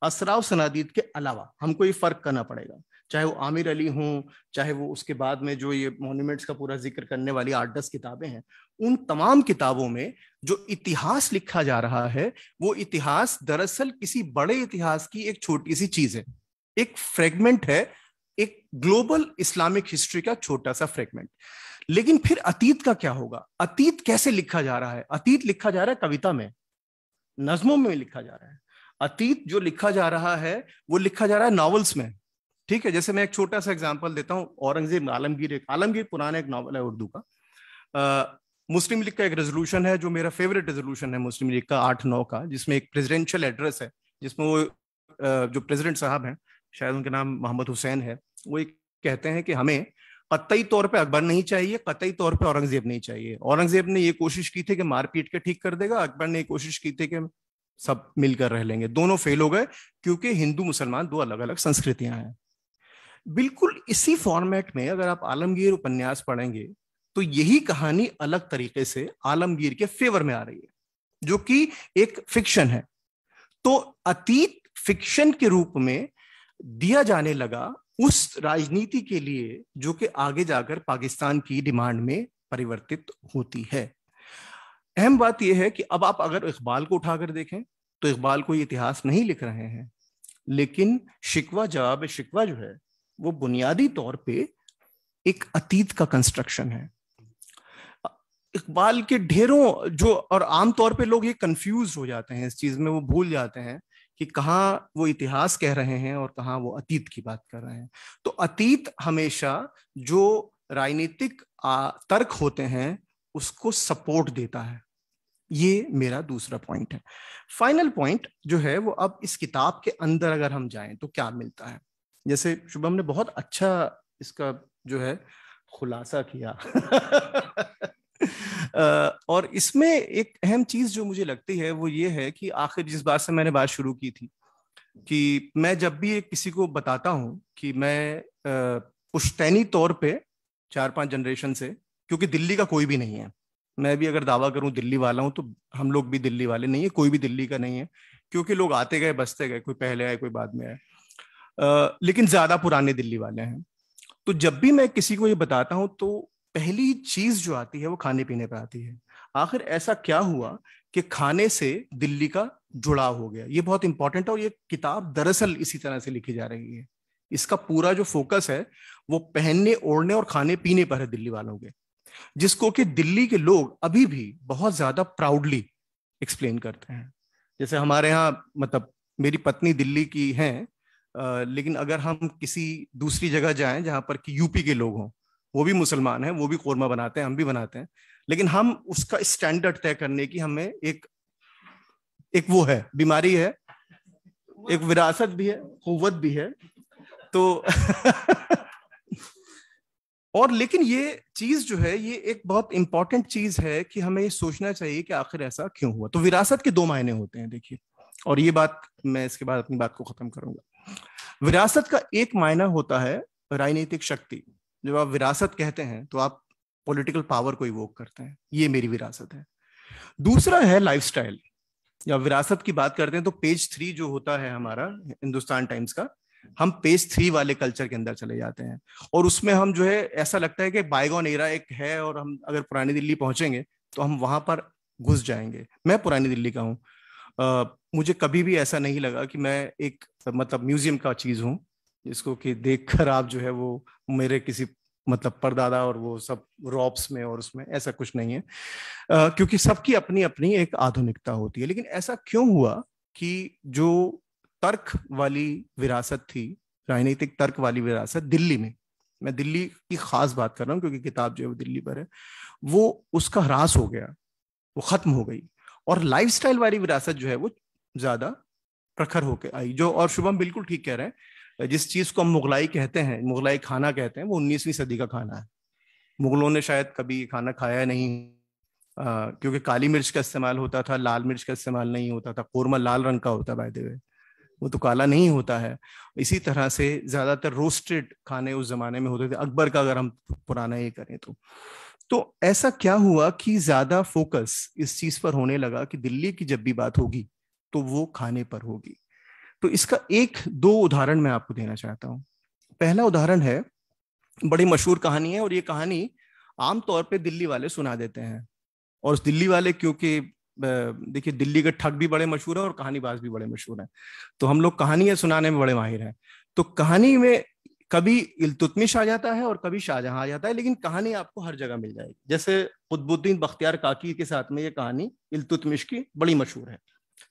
असराव सनादीद के अलावा हमको ये फर्क करना पड़ेगा चाहे वो आमिर अली हों चाहे वो उसके बाद में जो ये मोन्यूमेंट्स का पूरा जिक्र करने वाली आठ दस किताबें हैं उन तमाम किताबों में जो इतिहास लिखा जा रहा है वो इतिहास दरअसल किसी बड़े इतिहास की एक छोटी सी चीज है एक फ्रेगमेंट है एक ग्लोबल इस्लामिक हिस्ट्री का छोटा सा फ्रेगमेंट लेकिन फिर अतीत का क्या होगा अतीत कैसे लिखा जा रहा है अतीत लिखा जा रहा है कविता में नज्मों में लिखा जा रहा है अतीत जो लिखा जा रहा है वो लिखा जा रहा है नॉवल्स में ठीक है जैसे मैं एक छोटा सा एग्जाम्पल देता हूँ औरंगजेब आलमगीर एक आलमगीर पुराना एक नॉवल है उर्दू का मुस्लिम लीग का एक रेजोल्यूशन है जो मेरा फेवरेट रेजोल्यूशन है मुस्लिम लीग का आठ नौ का जिसमें एक प्रेसिडेंशियल एड्रेस है जिसमें वो जो प्रेसिडेंट साहब हैं शायद उनका नाम मोहम्मद हुसैन है वो एक कहते हैं कि हमें कतई तौर पे अकबर नहीं चाहिए कतई तौर पे औरंगजेब नहीं चाहिए औरंगजेब ने ये कोशिश की थी कि मारपीट के ठीक कर देगा अकबर ने ये कोशिश की थी कि सब मिलकर रह लेंगे दोनों फेल हो गए क्योंकि हिंदू मुसलमान दो अलग अलग संस्कृतियां हैं बिल्कुल इसी फॉर्मेट में अगर आप आलमगीर उपन्यास पढ़ेंगे तो यही कहानी अलग तरीके से आलमगीर के फेवर में आ रही है जो कि एक फिक्शन है तो अतीत फिक्शन के रूप में दिया जाने लगा उस राजनीति के लिए जो कि आगे जाकर पाकिस्तान की डिमांड में परिवर्तित होती है अहम बात यह है कि अब आप अगर इकबाल को उठाकर देखें तो इकबाल को इतिहास नहीं लिख रहे हैं लेकिन शिकवा जवाब शिकवा जो है वो बुनियादी तौर पे एक अतीत का कंस्ट्रक्शन है इकबाल के ढेरों जो और आमतौर पे लोग ये कंफ्यूज हो जाते हैं इस चीज में वो भूल जाते हैं कि कहाँ वो इतिहास कह रहे हैं और कहाँ वो अतीत की बात कर रहे हैं तो अतीत हमेशा जो राजनीतिक तर्क होते हैं उसको सपोर्ट देता है ये मेरा दूसरा पॉइंट है फाइनल पॉइंट जो है वो अब इस किताब के अंदर अगर हम जाएं तो क्या मिलता है जैसे शुभम ने बहुत अच्छा इसका जो है खुलासा किया और इसमें एक अहम चीज जो मुझे लगती है वो ये है कि आखिर जिस बात से मैंने बात शुरू की थी कि मैं जब भी एक किसी को बताता हूँ कि मैं पुश्तैनी तौर पे चार पांच जनरेशन से क्योंकि दिल्ली का कोई भी नहीं है मैं भी अगर दावा करूं दिल्ली वाला हूं तो हम लोग भी दिल्ली वाले नहीं है कोई भी दिल्ली का नहीं है क्योंकि लोग आते गए बसते गए कोई पहले आए कोई बाद में आए लेकिन ज्यादा पुराने दिल्ली वाले हैं तो जब भी मैं किसी को ये बताता हूँ तो पहली चीज जो आती है वो खाने पीने पर आती है आखिर ऐसा क्या हुआ कि खाने से दिल्ली का जुड़ाव हो गया ये बहुत इंपॉर्टेंट है और ये किताब दरअसल इसी तरह से लिखी जा रही है इसका पूरा जो फोकस है वो पहनने ओढ़ने और खाने पीने पर है दिल्ली वालों के जिसको कि दिल्ली के लोग अभी भी बहुत ज्यादा प्राउडली एक्सप्लेन करते हैं जैसे हमारे यहाँ मतलब मेरी पत्नी दिल्ली की हैं लेकिन अगर हम किसी दूसरी जगह जाएं जहां पर कि यूपी के लोग हों वो भी मुसलमान है वो भी कौरमा बनाते हैं हम भी बनाते हैं लेकिन हम उसका स्टैंडर्ड तय करने की हमें एक एक वो है बीमारी है एक विरासत भी है कुत भी है तो और लेकिन ये चीज जो है ये एक बहुत इंपॉर्टेंट चीज है कि हमें ये सोचना चाहिए कि आखिर ऐसा क्यों हुआ तो विरासत के दो मायने होते हैं देखिए और ये बात मैं इसके बाद अपनी बात को खत्म करूंगा विरासत का एक मायना होता है राजनीतिक शक्ति जब आप विरासत कहते हैं तो आप पॉलिटिकल पावर को इवोक करते हैं ये मेरी विरासत है दूसरा है लाइफस्टाइल या विरासत की बात करते हैं तो पेज थ्री जो होता है हमारा हिंदुस्तान टाइम्स का हम पेज थ्री वाले कल्चर के अंदर चले जाते हैं और उसमें हम जो है ऐसा लगता है कि बाइगॉन एरा एक है और हम अगर पुरानी दिल्ली पहुंचेंगे तो हम वहां पर घुस जाएंगे मैं पुरानी दिल्ली का हूँ मुझे कभी भी ऐसा नहीं लगा कि मैं एक मतलब म्यूजियम का चीज हूँ जिसको कि देखकर आप जो है वो मेरे किसी मतलब परदादा और वो सब रॉप्स में और उसमें ऐसा कुछ नहीं है आ, क्योंकि सबकी अपनी अपनी एक आधुनिकता होती है लेकिन ऐसा क्यों हुआ कि जो तर्क वाली विरासत थी राजनीतिक तर्क वाली विरासत दिल्ली में मैं दिल्ली की खास बात कर रहा हूँ क्योंकि किताब जो है वो दिल्ली पर है वो उसका ह्रास हो गया वो खत्म हो गई और लाइफस्टाइल वाली विरासत जो है वो ज्यादा प्रखर होकर आई जो और शुभम बिल्कुल ठीक कह रहे हैं जिस चीज़ को हम मुगलाई कहते हैं मुगलाई खाना कहते हैं वो उन्नीसवीं सदी का खाना है मुगलों ने शायद कभी ये खाना खाया नहीं आ, क्योंकि काली मिर्च का इस्तेमाल होता था लाल मिर्च का इस्तेमाल नहीं होता था कोरमा लाल रंग का होता बाय द वो तो काला नहीं होता है इसी तरह से ज़्यादातर रोस्टेड खाने उस ज़माने में होते थे अकबर का अगर हम पुराना ये करें तो तो ऐसा क्या हुआ कि ज़्यादा फोकस इस चीज़ पर होने लगा कि दिल्ली की जब भी बात होगी तो वो खाने पर होगी तो इसका एक दो उदाहरण मैं आपको देना चाहता हूं पहला उदाहरण है बड़ी मशहूर कहानी है और ये कहानी आमतौर पे दिल्ली वाले सुना देते हैं और उस दिल्ली वाले क्योंकि देखिए दिल्ली के ठग भी बड़े मशहूर हैं और कहानीबाज भी बड़े मशहूर हैं तो हम लोग कहानियां सुनाने में बड़े माहिर हैं तो कहानी में कभी इलतुतमिश आ जाता है और कभी शाहजहां आ जाता है लेकिन कहानी आपको हर जगह मिल जाएगी जैसे खुदबुद्दीन बख्तियार काकी के साथ में ये कहानी इलतुतमिश की बड़ी मशहूर है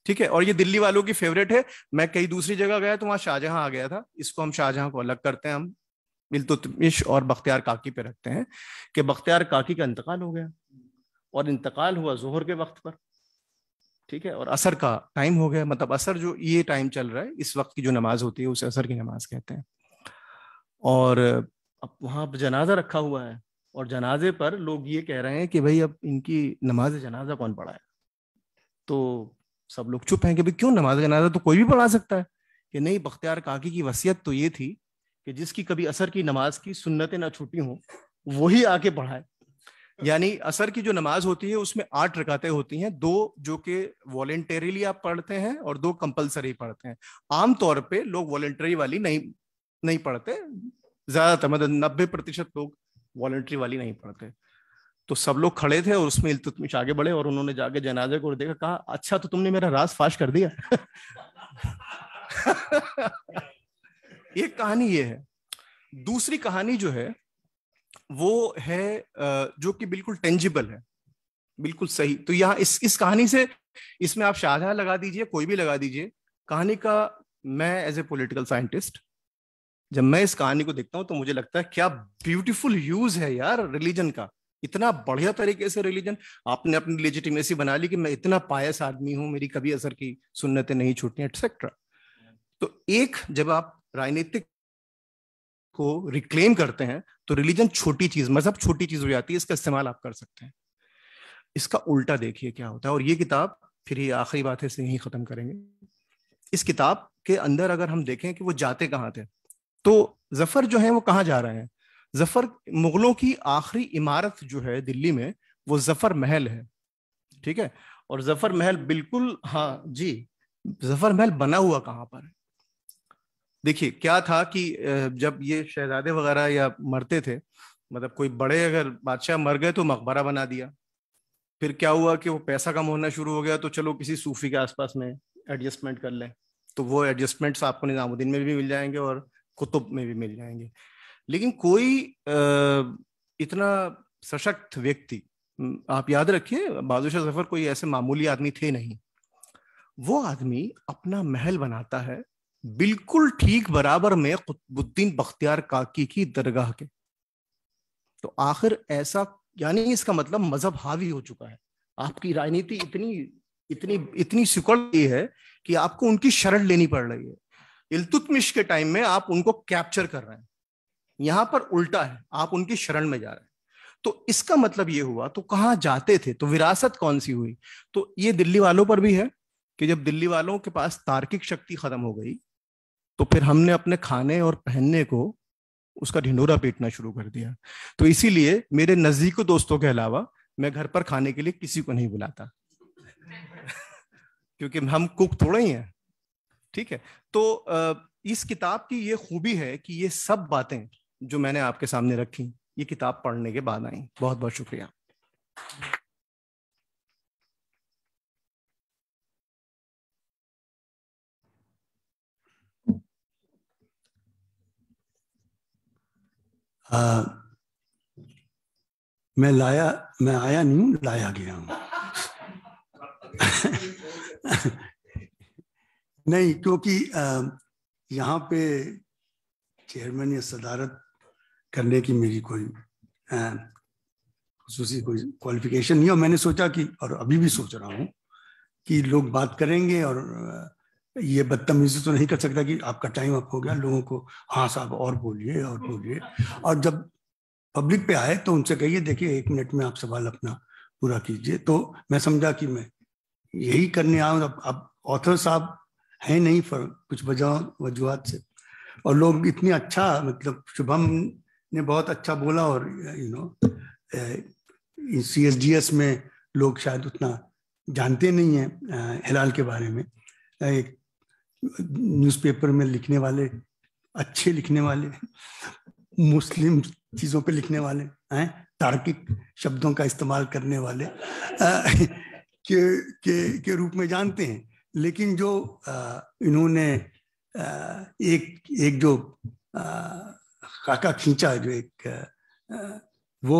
ठीक है और ये दिल्ली वालों की फेवरेट है मैं कहीं दूसरी जगह गया तो वहां शाहजहां आ गया था इसको हम शाहजहां को अलग करते हैं हम इल्तुतमिश और बख्तियार काकी पे रखते हैं कि बख्तियार काकी का इंतकाल हो गया और इंतकाल हुआ जोहर के वक्त पर ठीक है और असर का टाइम हो गया मतलब असर जो ये टाइम चल रहा है इस वक्त की जो नमाज होती है उसे असर की नमाज कहते हैं और अब पर जनाजा रखा हुआ है और जनाजे पर लोग ये कह रहे हैं कि भाई अब इनकी नमाज जनाजा कौन है तो सब लोग चुप हैं कि भाई क्यों नमाज जनाजा तो कोई भी पढ़ा सकता है कि नहीं बख्तियार काकी की वसीयत तो ये थी कि जिसकी कभी असर की नमाज की सुन्नतें ना छूटी हों वही आके पढ़ाए यानी असर की जो नमाज होती है उसमें आठ रकातें होती हैं दो जो कि वॉलेंटरीली आप पढ़ते हैं और दो कंपलसरी पढ़ते हैं आमतौर पे लोग वॉलेंटरी वाली नहीं नहीं पढ़ते ज्यादातर मतलब नब्बे प्रतिशत लोग वॉलेंट्री वाली नहीं पढ़ते तो सब लोग खड़े थे और उसमें इल्तुतमिश आगे बढ़े और उन्होंने जाके जनाजे को देखा कहा अच्छा तो तुमने मेरा राज फाश कर दिया एक कहानी ये है दूसरी कहानी जो है वो है जो कि बिल्कुल टेंजिबल है बिल्कुल सही तो यहाँ इस इस कहानी से इसमें आप शाहजहां लगा दीजिए कोई भी लगा दीजिए कहानी का मैं एज ए पॉलिटिकल साइंटिस्ट जब मैं इस कहानी को देखता हूं तो मुझे लगता है क्या ब्यूटीफुल यूज है यार रिलीजन का इतना बढ़िया तरीके से रिलीजन आपने अपनी लेजिटिमेसी बना ली कि मैं इतना पायस आदमी हूं मेरी कभी असर की सुन्नतें नहीं छूटनी एटसेट्रा तो एक जब आप राजनीतिक को रिक्लेम करते हैं तो रिलीजन छोटी चीज मजहब छोटी चीज हो जाती है इसका इस्तेमाल आप कर सकते हैं इसका उल्टा देखिए क्या होता है और ये किताब फिर ये आखिरी बात है इसे यही खत्म करेंगे इस किताब के अंदर अगर हम देखें कि वो जाते कहाँ थे तो जफर जो है वो कहाँ जा रहे हैं जफर मुगलों की आखिरी इमारत जो है दिल्ली में वो जफर महल है ठीक है और जफर महल बिल्कुल हाँ जी जफर महल बना हुआ कहाँ पर है देखिए क्या था कि जब ये शहजादे वगैरह या मरते थे मतलब कोई बड़े अगर बादशाह मर गए तो मकबरा बना दिया फिर क्या हुआ कि वो पैसा कम होना शुरू हो गया तो चलो किसी सूफी के आसपास में एडजस्टमेंट कर लें तो वो एडजस्टमेंट्स आपको निज़ामुद्दीन में भी मिल जाएंगे और कुतुब में भी मिल जाएंगे लेकिन कोई इतना सशक्त व्यक्ति आप याद रखिए शाह जफर कोई ऐसे मामूली आदमी थे नहीं वो आदमी अपना महल बनाता है बिल्कुल ठीक बराबर में कुतुबुद्दीन बख्तियार काकी की दरगाह के तो आखिर ऐसा यानी इसका मतलब मजहब हावी हो चुका है आपकी राजनीति इतनी इतनी इतनी सिकुड़ गई है कि आपको उनकी शरण लेनी पड़ रही है इलतुतमिश के टाइम में आप उनको कैप्चर कर रहे हैं यहां पर उल्टा है आप उनकी शरण में जा रहे हैं तो इसका मतलब ये हुआ तो कहां जाते थे तो विरासत कौन सी हुई तो ये दिल्ली वालों पर भी है कि जब दिल्ली वालों के पास तार्किक शक्ति खत्म हो गई तो फिर हमने अपने खाने और पहनने को उसका ढिंडोरा पीटना शुरू कर दिया तो इसीलिए मेरे नजदीकों दोस्तों के अलावा मैं घर पर खाने के लिए किसी को नहीं बुलाता क्योंकि हम कुक थोड़े ही हैं ठीक है तो इस किताब की ये खूबी है कि ये सब बातें जो मैंने आपके सामने रखी ये किताब पढ़ने के बाद आई बहुत बहुत शुक्रिया आ, मैं लाया मैं आया नहीं हूं लाया गया हूं नहीं क्योंकि यहाँ पे चेयरमैन या सदारत करने की मेरी कोई खसूसी कोई क्वालिफिकेशन नहीं और मैंने सोचा कि और अभी भी सोच रहा हूँ कि लोग बात करेंगे और ये बदतमीजी तो नहीं कर सकता कि आपका टाइम अप हो गया लोगों को हाँ साहब और बोलिए और बोलिए और जब पब्लिक पे आए तो उनसे कहिए देखिए एक मिनट में आप सवाल अपना पूरा कीजिए तो मैं समझा कि मैं यही करने आऊँ अब अब ऑथर साहब हैं नहीं फर कुछ वजह वजुहत से और लोग इतने अच्छा मतलब शुभम ने बहुत अच्छा बोला और you know C S D S में लोग शायद उतना जानते नहीं हैं हिलाल के बारे में एक न्यूज़पेपर में लिखने वाले अच्छे लिखने वाले मुस्लिम चीज़ों पे लिखने वाले हैं तार्किक शब्दों का इस्तेमाल करने वाले आ, के, के, के रूप में जानते हैं लेकिन जो आ, इन्होंने आ, एक एक जो काका खींचा जो एक वो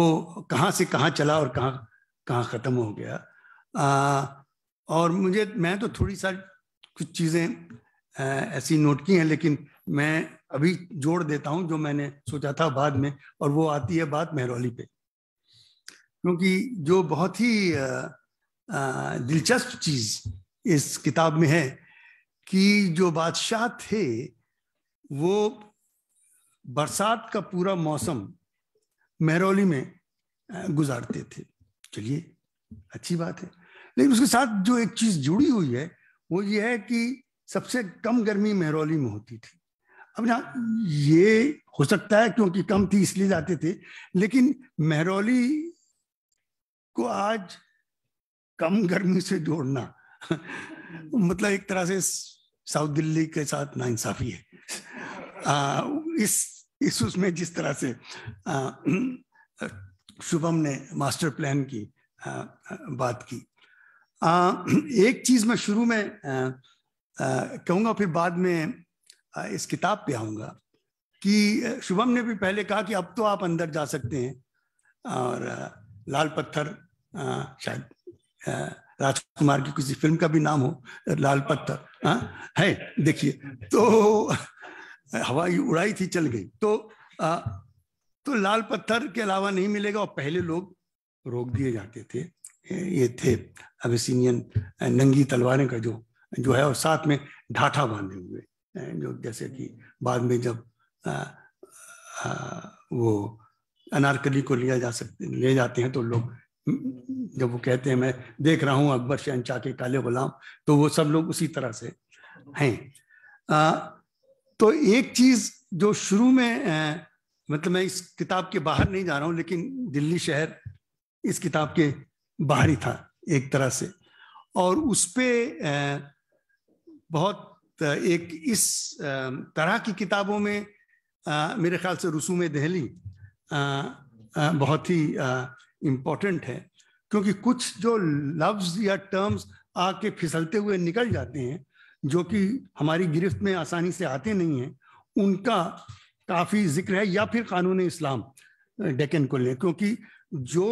कहाँ से कहाँ चला और कहाँ कहाँ ख़त्म हो गया आ, और मुझे मैं तो थोड़ी सा कुछ चीज़ें ऐसी नोट की हैं लेकिन मैं अभी जोड़ देता हूं जो मैंने सोचा था बाद में और वो आती है बात मेहरौली पे क्योंकि जो बहुत ही दिलचस्प चीज इस किताब में है कि जो बादशाह थे वो बरसात का पूरा मौसम मेहरौली में गुजारते थे चलिए अच्छी बात है लेकिन उसके साथ जो एक चीज जुड़ी हुई है वो ये है कि सबसे कम गर्मी मेहरौली में होती थी अब ना ये हो सकता है क्योंकि कम थी इसलिए जाते थे लेकिन मेहरौली को आज कम गर्मी से जोड़ना मतलब एक तरह से साउथ दिल्ली के साथ नाइंसाफी है आ, इस इस उसमें जिस तरह से शुभम ने मास्टर प्लान की बात की एक चीज मैं शुरू में कहूंगा फिर बाद में इस किताब पे आऊंगा कि शुभम ने भी पहले कहा कि अब तो आप अंदर जा सकते हैं और लाल पत्थर शायद राजकुमार की किसी फिल्म का भी नाम हो लाल पत्थर हाँ, है देखिए तो हवाई उड़ाई थी चल गई तो आ, तो लाल पत्थर के अलावा नहीं मिलेगा और पहले लोग रोक दिए जाते थे ये थे अबिसिनियन नंगी तलवारें का जो जो है और साथ में ढाठा बांधे हुए जो जैसे कि बाद में जब आ, आ, वो अनारकली को लिया जा सकते ले जाते हैं तो लोग जब वो कहते हैं मैं देख रहा हूँ अकबर शहनशाह के काले गुलाम तो वो सब लोग उसी तरह से हैं तो एक चीज जो शुरू में मतलब मैं इस किताब के बाहर नहीं जा रहा हूं लेकिन दिल्ली शहर इस किताब के बाहर ही था एक तरह से और उस पर बहुत एक इस तरह की किताबों में मेरे ख्याल से रसूम दहली बहुत ही इम्पोर्टेंट है क्योंकि कुछ जो लफ्ज या टर्म्स आके फिसलते हुए निकल जाते हैं जो कि हमारी गिरफ्त में आसानी से आते नहीं हैं उनका काफ़ी जिक्र है या फिर कानून इस्लाम डेकन को लें क्योंकि जो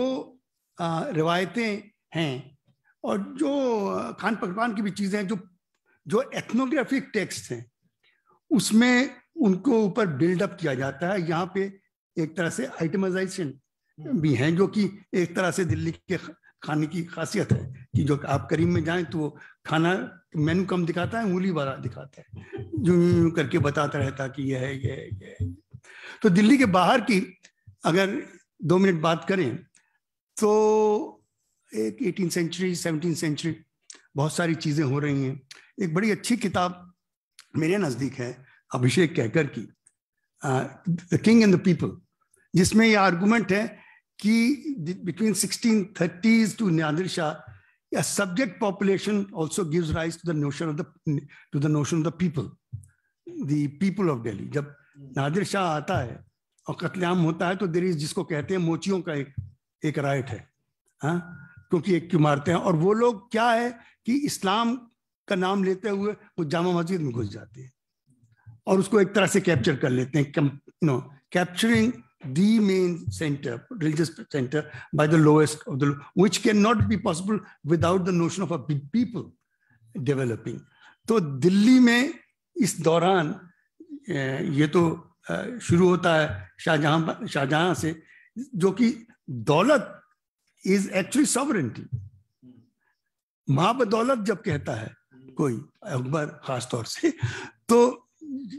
रिवायतें हैं और जो खान पकवान की भी चीज़ें हैं जो जो एथनोग्राफिक टेक्स्ट हैं उसमें उनको ऊपर बिल्डअप किया जाता है यहाँ पे एक तरह से आइटमाइजेशन हम्म। भी हैं जो कि एक तरह से दिल्ली के खाने की खासियत है कि जो आप करीम में जाएं तो खाना मेनू कम दिखाता है उंगली वाला दिखाता है जो करके बताता रहता कि यह है यह है यह तो दिल्ली के बाहर की अगर दो मिनट बात करें तो एक एटीन सेंचुरी सेवनटीन सेंचुरी बहुत सारी चीज़ें हो रही हैं एक बड़ी अच्छी किताब मेरे नज़दीक है अभिषेक कहकर की the king and the people जिसमें यह आर्गूमेंट है कि between sixteen thirties to Nadir Shah yeah subject population also gives rise to the notion of the to the notion of the people the people of delhi jab Nadir Shah आता है और कत्लेआम होता है तो देर इज जिसको कहते हैं मोचियों का एक एक राइट है हाँ क्योंकि एक की मारते हैं और वो लोग क्या है कि इस्लाम का नाम लेते हुए वो जामा मस्जिद में घुस जाते हैं और उसको एक तरह से कैप्चर कर लेते हैं no capturing the main center, religious center, by the lowest of the, which cannot be possible without the notion of a big people developing. to तो दिल्ली में इस दौरान ये तो शुरू होता है Shahjahan se jo ki daulat is actually sovereignty sovereignty daulat jab kehta hai koi akbar khas taur se to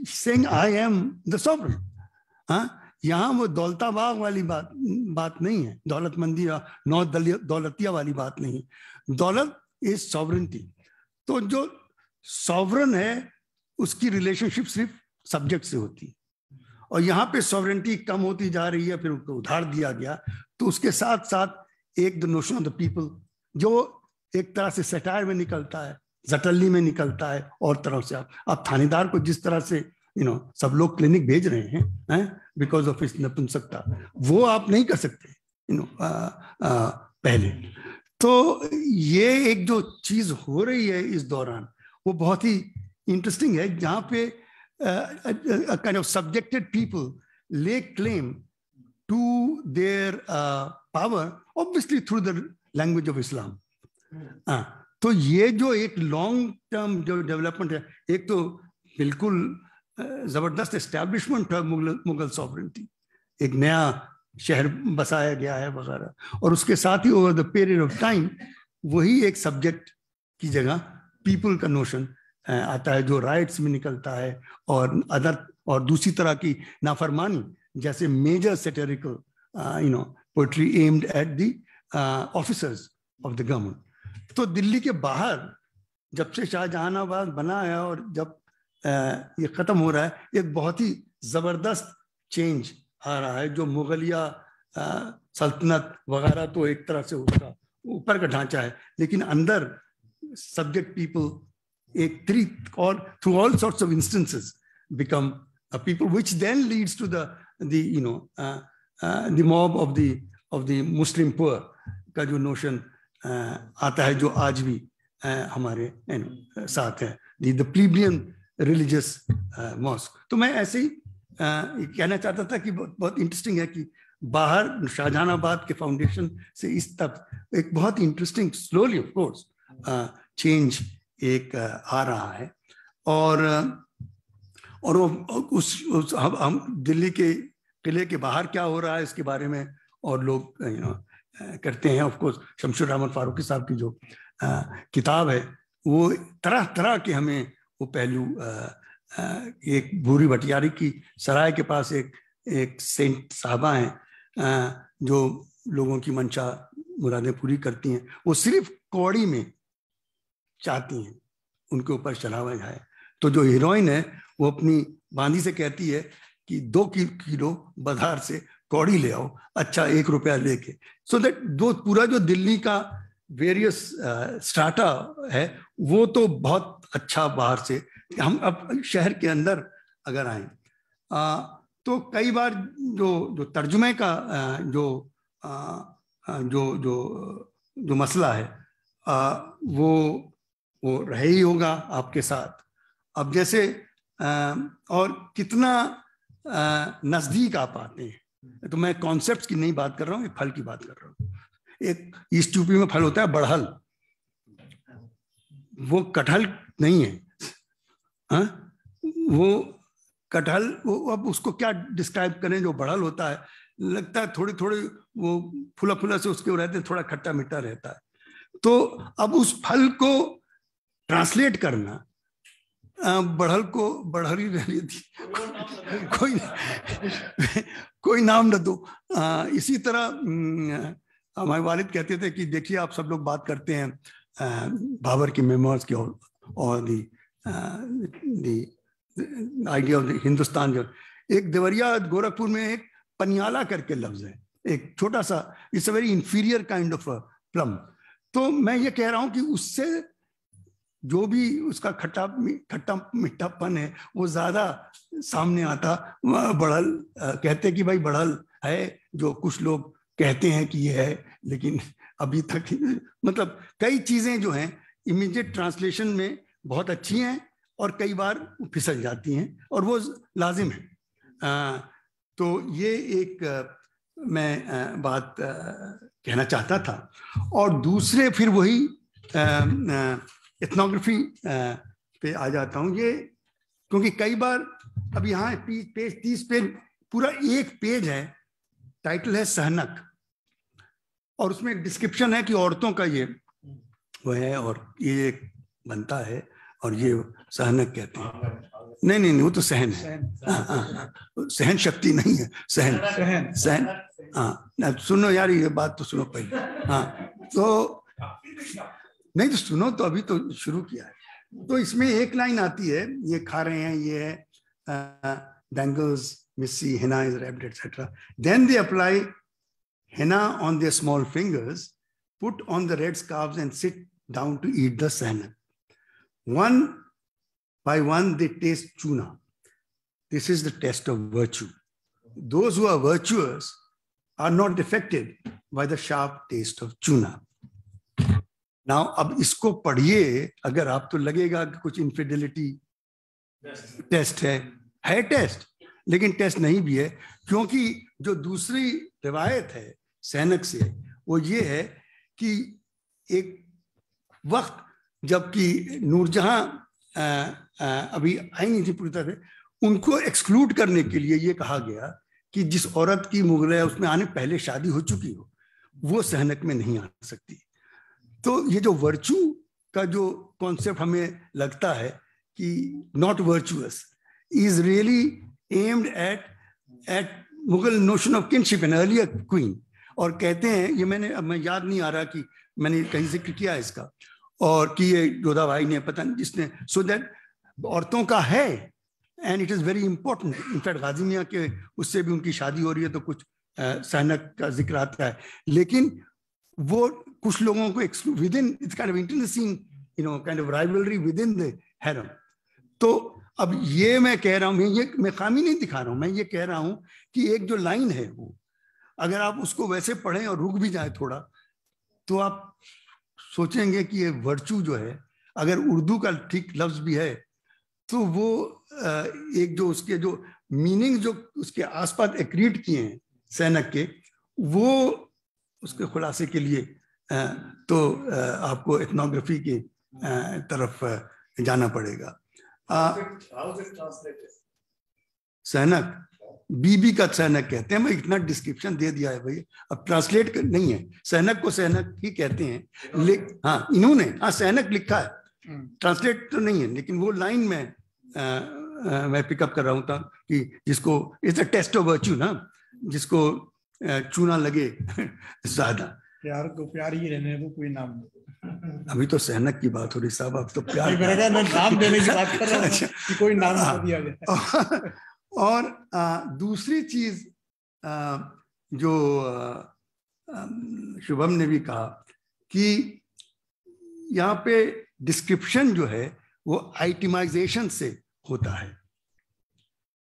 saying i am the sovereign ha huh? यहाँ वो दौलताबाग वाली बात बात नहीं है दौलतमंदी नौ दौलतिया वाली बात नहीं दौलत इज सॉवरिटी तो जो सॉवरन है उसकी रिलेशनशिप सिर्फ सब्जेक्ट से होती और यहाँ पे सॉवरेंटी कम होती जा रही है फिर उनको उधार दिया गया तो उसके साथ साथ एक the notion of the people जो एक तरह से सटायर में निकलता है जटल्ली में निकलता है और तरह से आप अब थानेदार को जिस तरह से यू you नो know, सब लोग क्लिनिक भेज रहे हैं है? बिकॉज ऑफ इस नपुंसकता वो आप नहीं कर सकते यू नो पहले तो ये एक जो चीज हो रही है इस दौरान वो बहुत ही इंटरेस्टिंग है जहाँ पे kind of subjected people lay claim to their power obviously through the language of Islam तो ये जो एक लॉन्ग टर्म जो डेवलपमेंट है एक तो बिल्कुल जबरदस्त एस्टेब्लिशमेंट है मुगल मुगल सॉवरेंटी एक नया शहर बसाया गया है वगैरह और उसके साथ ही over the period of time वही एक सब्जेक्ट की जगह पीपल का नोशन आता है जो राइट्स में निकलता है और अदर और दूसरी तरह की नाफरमानी जैसे major satirical you know poetry aimed at the officers of the government तो दिल्ली के बाहर जब से शाहजहानाबाद बना है और जब ये ख़त्म हो रहा है एक बहुत ही ज़बरदस्त चेंज आ रहा है जो मुगलिया सल्तनत वगैरह तो एक तरह से उसका ऊपर का ढांचा है लेकिन अंदर सब्जेक्ट पीपल एक थ्री और through all sorts of instances become a people which then leads to the the you know the mob of the of the Muslim poor का जो नोशन आता है जो आज भी हमारे साथ है the plebeian religious mosque uh, तो मैं ऐसे ही uh, कहना चाहता था कि बहुत बहुत इंटरेस्टिंग है कि बाहर शाहजहानाबाद के फाउंडेशन से इस तक एक बहुत interesting slowly of course change एक uh, आ रहा है और और वो उस, उस हम, हम दिल्ली के किले के बाहर क्या हो रहा है इसके बारे में और लोग यू नो करते हैं ऑफ कोर्स शमशुर रहमान फारूकी साहब की जो आ, किताब है वो तरह तरह के हमें वो पहलू एक भूरी भटियारी की सराय के पास एक एक सेंट साहबा हैं जो लोगों की मंशा मुरादें पूरी करती हैं वो सिर्फ कौड़ी में चाहती हैं उनके ऊपर शराबा जाए तो जो हीरोइन है वो अपनी बांदी से कहती है कि दो किलो बाजार से कौड़ी ले आओ अच्छा एक रुपया लेके सो so दैट दो पूरा जो दिल्ली का वेरियस स्ट्राटा है वो तो बहुत अच्छा बाहर से हम अब शहर के अंदर अगर आए तो कई बार जो जो तर्जुमे का जो जो जो जो मसला है वो वो रहे ही होगा आपके साथ अब जैसे और कितना नज़दीक आप आते हैं तो मैं कॉन्सेप्ट की नहीं बात कर रहा हूँ एक फल की बात कर रहा हूँ एक ईस्ट यूपी में फल होता है बढ़हल वो कटहल नहीं है हा? वो कटहल वो अब उसको क्या डिस्क्राइब करें जो बड़ल होता है लगता है थोड़ी थोड़ी वो फुला फुला से उसके रहते हैं थोड़ा खट्टा मिट्टा रहता है तो अब उस फल को ट्रांसलेट करना बढ़ल को बढ़री रही थी कोई कोई नाम न दो इसी तरह हमारे वालिद कहते थे कि देखिए आप सब लोग बात करते हैं बाबर की मेमोर्स की और the the idea of Hindustan जो, एक देवरिया गोरखपुर में एक पनियाला करके लफ्ज है एक छोटा सा it's a very inferior kind of plum तो मैं ये कह रहा हूं कि उससे जो भी उसका खट्टा खट्टा मिठापन है वो ज्यादा सामने आता बढ़ल कहते कि भाई बढ़ल है जो कुछ लोग कहते हैं कि ये है लेकिन अभी तक मतलब कई चीजें जो हैं इमीडिएट ट्रांसलेशन में बहुत अच्छी हैं और कई बार फिसल जाती हैं और वो लाजिम है आ, तो ये एक आ, मैं आ, बात आ, कहना चाहता था और दूसरे फिर वही इथनोग्राफी पे आ जाता हूँ ये क्योंकि कई बार अब यहाँ पेज तीस पेज पूरा एक पेज है टाइटल है सहनक और उसमें एक डिस्क्रिप्शन है कि औरतों का ये वो है और ये बनता है और ये सहनक कहते हैं नहीं नहीं नहीं वो तो सहन है सहन हाँ, हाँ, हाँ, शक्ति नहीं है सहन सहन सहन हाँ सुनो यार ये बात तो सुनो पहले हाँ तो नहीं तो सुनो तो अभी तो शुरू किया है तो इसमें एक लाइन आती है ये खा रहे हैं ये bangles missi henna is etcetera then they apply henna on their small fingers, put on the red scarves, and sit down to eat the salmon. One by one, they taste chuna. This is the test of virtue. Those who are virtuous are not affected by the sharp taste of chuna. Now, अब इसको पढ़िए अगर आप तो लगेगा कि कुछ infidelity test है है टेस्ट लेकिन टेस्ट नहीं भी है क्योंकि जो दूसरी रिवायत है सैनक से वो ये है कि एक वक्त जबकि नूरजहां अभी आई नहीं थी पूरी तरह उनको एक्सक्लूड करने के लिए ये कहा गया कि जिस औरत की मुगल उसमें आने पहले शादी हो चुकी हो वो सहनक में नहीं आ सकती तो ये जो वर्चू का जो कॉन्सेप्ट हमें लगता है कि not virtuous is really aimed at at Mughal notion of kinship an earlier queen और कहते हैं ये मैंने अब मैं याद नहीं आ रहा कि मैंने कहीं जिक्र किया इसका और कि ये जोधा भाई ने पता नहीं जिसने सो दैट औरतों का है and it is very important in fact Ghazi Miyan के उससे भी उनकी शादी हो रही है तो कुछ सहनक का जिक्र आता है लेकिन वो कुछ लोगों को within it's kind of you know kind of rivalry within the harem तो अब ये मैं कह रहा हूँ ये मैं खामी नहीं दिखा रहा हूँ मैं ये कह रहा हूँ कि एक जो लाइन है वो अगर आप उसको वैसे पढ़ें और रुक भी जाए थोड़ा तो आप सोचेंगे कि ये वर्चू जो है अगर उर्दू का ठीक लफ्ज भी है तो वो एक जो उसके जो मीनिंग जो उसके आसपास एक्रीट किए हैं सैनक के वो उसके खुलासे के लिए तो आपको एथनोग्राफी की तरफ जाना पड़ेगा सैनक बीबी का सैनक कहते हैं मैं इतना डिस्क्रिप्शन दे दिया है भाई अब ट्रांसलेट कर, नहीं है सैनक को सैनक ही कहते हैं हाँ इन्होंने हाँ सैनक लिखा है ट्रांसलेट हम्म। तो नहीं है लेकिन वो लाइन में मैं पिकअप कर रहा हूं था कि जिसको is a test of virtue ना जिसको चूना लगे ज्यादा प्यार को प्यार ही रहने को कोई नाम नहीं अभी तो सहनक की बात हो रही साहब अब तो प्यार मैं नाम देने की बात कर रहा अच्छा। कि कोई नाम हाँ। दिया गया और दूसरी चीज जो शुभम ने भी कहा कि यहाँ पे डिस्क्रिप्शन जो है वो आइटमाइजेशन से होता है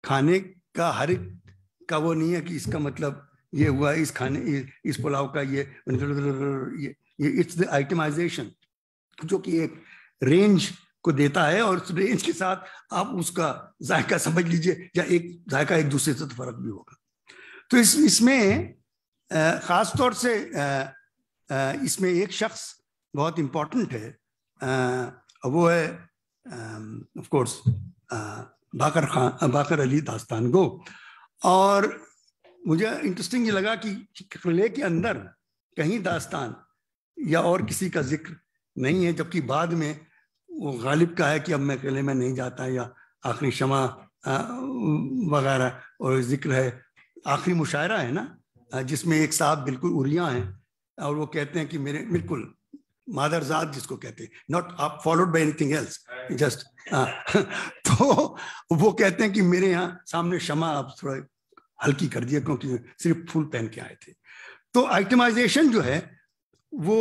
खाने का हर एक का वो नहीं है कि इसका मतलब ये हुआ इस खाने इस पुलाव का ये ये इट्स द आइटमाइजेशन जो कि एक रेंज को देता है और उस रेंज के साथ आप उसका जायका समझ लीजिए या एक जायका एक दूसरे से तो फर्क भी होगा तो इस इसमें ख़ास तौर से इसमें एक शख्स बहुत इम्पोर्टेंट है वो है of course Baqar Khan Baqar Ali Dastango और मुझे इंटरेस्टिंग ये लगा कि किले के अंदर कहीं दास्तान या और किसी का जिक्र नहीं है जबकि बाद में वो गालिब का है कि अब मैं अकेले में नहीं जाता या आखिरी शमा वगैरह और जिक्र है आखिरी मुशायरा है ना जिसमें एक साहब बिल्कुल उरिया हैं और वो कहते हैं कि मेरे बिल्कुल मादरजात जिसको कहते हैं नॉट आप followed by anything else just तो वो कहते हैं कि मेरे यहाँ सामने शमा आप थोड़ा हल्की कर दिया क्योंकि सिर्फ फूल पहन के आए थे तो आइटमाइजेशन जो है वो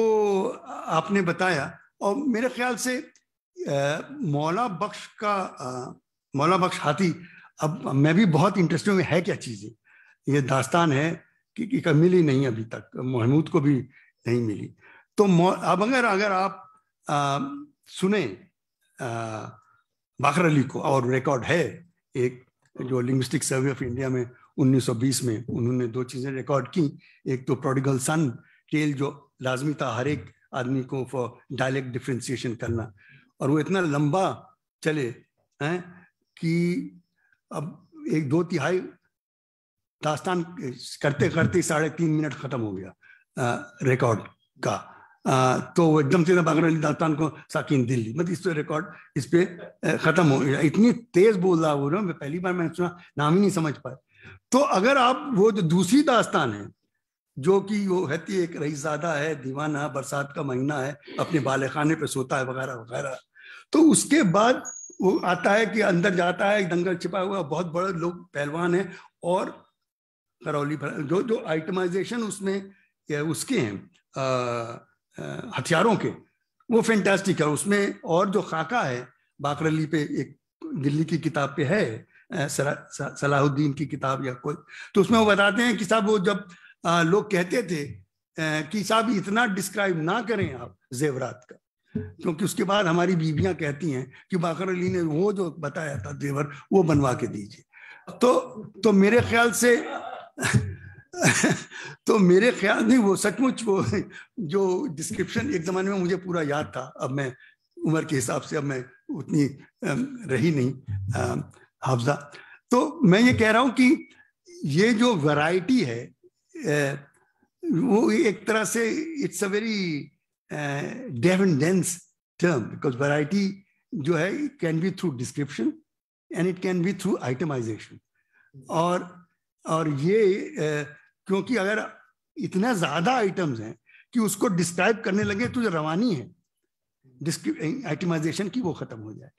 आपने बताया और मेरे ख्याल से मौला बख्श का मौला बख्श हाथी अब मैं भी बहुत इंटरेस्टिंग में है क्या चीजें ये दास्तान है कि, कि मिली नहीं अभी तक महमूद को भी नहीं मिली तो अब अगर अगर आप आ, सुने बाखर अली को और रिकॉर्ड है एक जो लिंग्विस्टिक सर्वे ऑफ इंडिया में 1920 में उन्होंने दो चीज़ें रिकॉर्ड की एक तो प्रोडिगल सन टेल जो लाजमी था हर एक आदमी को फॉर डायलेक्ट डिफ्रेंसिएशन करना और वो इतना लंबा चले हैं कि अब एक दो तिहाई दास्तान करते करते साढ़े तीन मिनट खत्म हो गया रिकॉर्ड का आ, तो एकदम से बाकर अली दास्तान को साकिन दिल्ली मतलब इस तो रिकॉर्ड इस पे खत्म हो गया इतनी तेज बोल रहा बोल रहा मैं पहली बार मैंने सुना नाम ही नहीं समझ पाए तो अगर आप वो जो दूसरी दास्तान है जो कि वो हैती है एक रईसादा है दीवाना बरसात का महीना है अपने बाल खाने पर सोता है वगैरह वगैरह तो उसके बाद वो आता है कि अंदर जाता है दंगल छिपा हुआ बहुत बड़े लोग पहलवान है और करौली जो जो आइटमाइजेशन उसमें उसके हैं हथियारों के वो फैंटास्टिक है उसमें और जो खाका है बाकरली पे एक दिल्ली की किताब पे है सलाहुद्दीन की किताब या कोई तो उसमें वो बताते हैं कि साहब वो जब लोग कहते थे कि साहब इतना डिस्क्राइब ना करें आप जेवरात का क्योंकि उसके बाद हमारी बीबियां कहती हैं कि बाकर अली ने वो जो बताया था देवर वो बनवा के दीजिए तो तो मेरे ख्याल से तो मेरे ख्याल नहीं वो सचमुच वो जो डिस्क्रिप्शन एक ज़माने में मुझे पूरा याद था अब मैं उम्र के हिसाब से अब मैं उतनी रही नहीं हाफजा तो मैं ये कह रहा हूं कि ये जो वैरायटी है वो एक तरह से it's a very def dense term because variety जो है can be through description and it can be through itemization और और ये uh, क्योंकि अगर इतना ज़्यादा आइटम्स हैं कि उसको डिस्क्राइब करने लगे तो जो रवानी है आइटमाइजेशन की वो ख़त्म हो जाए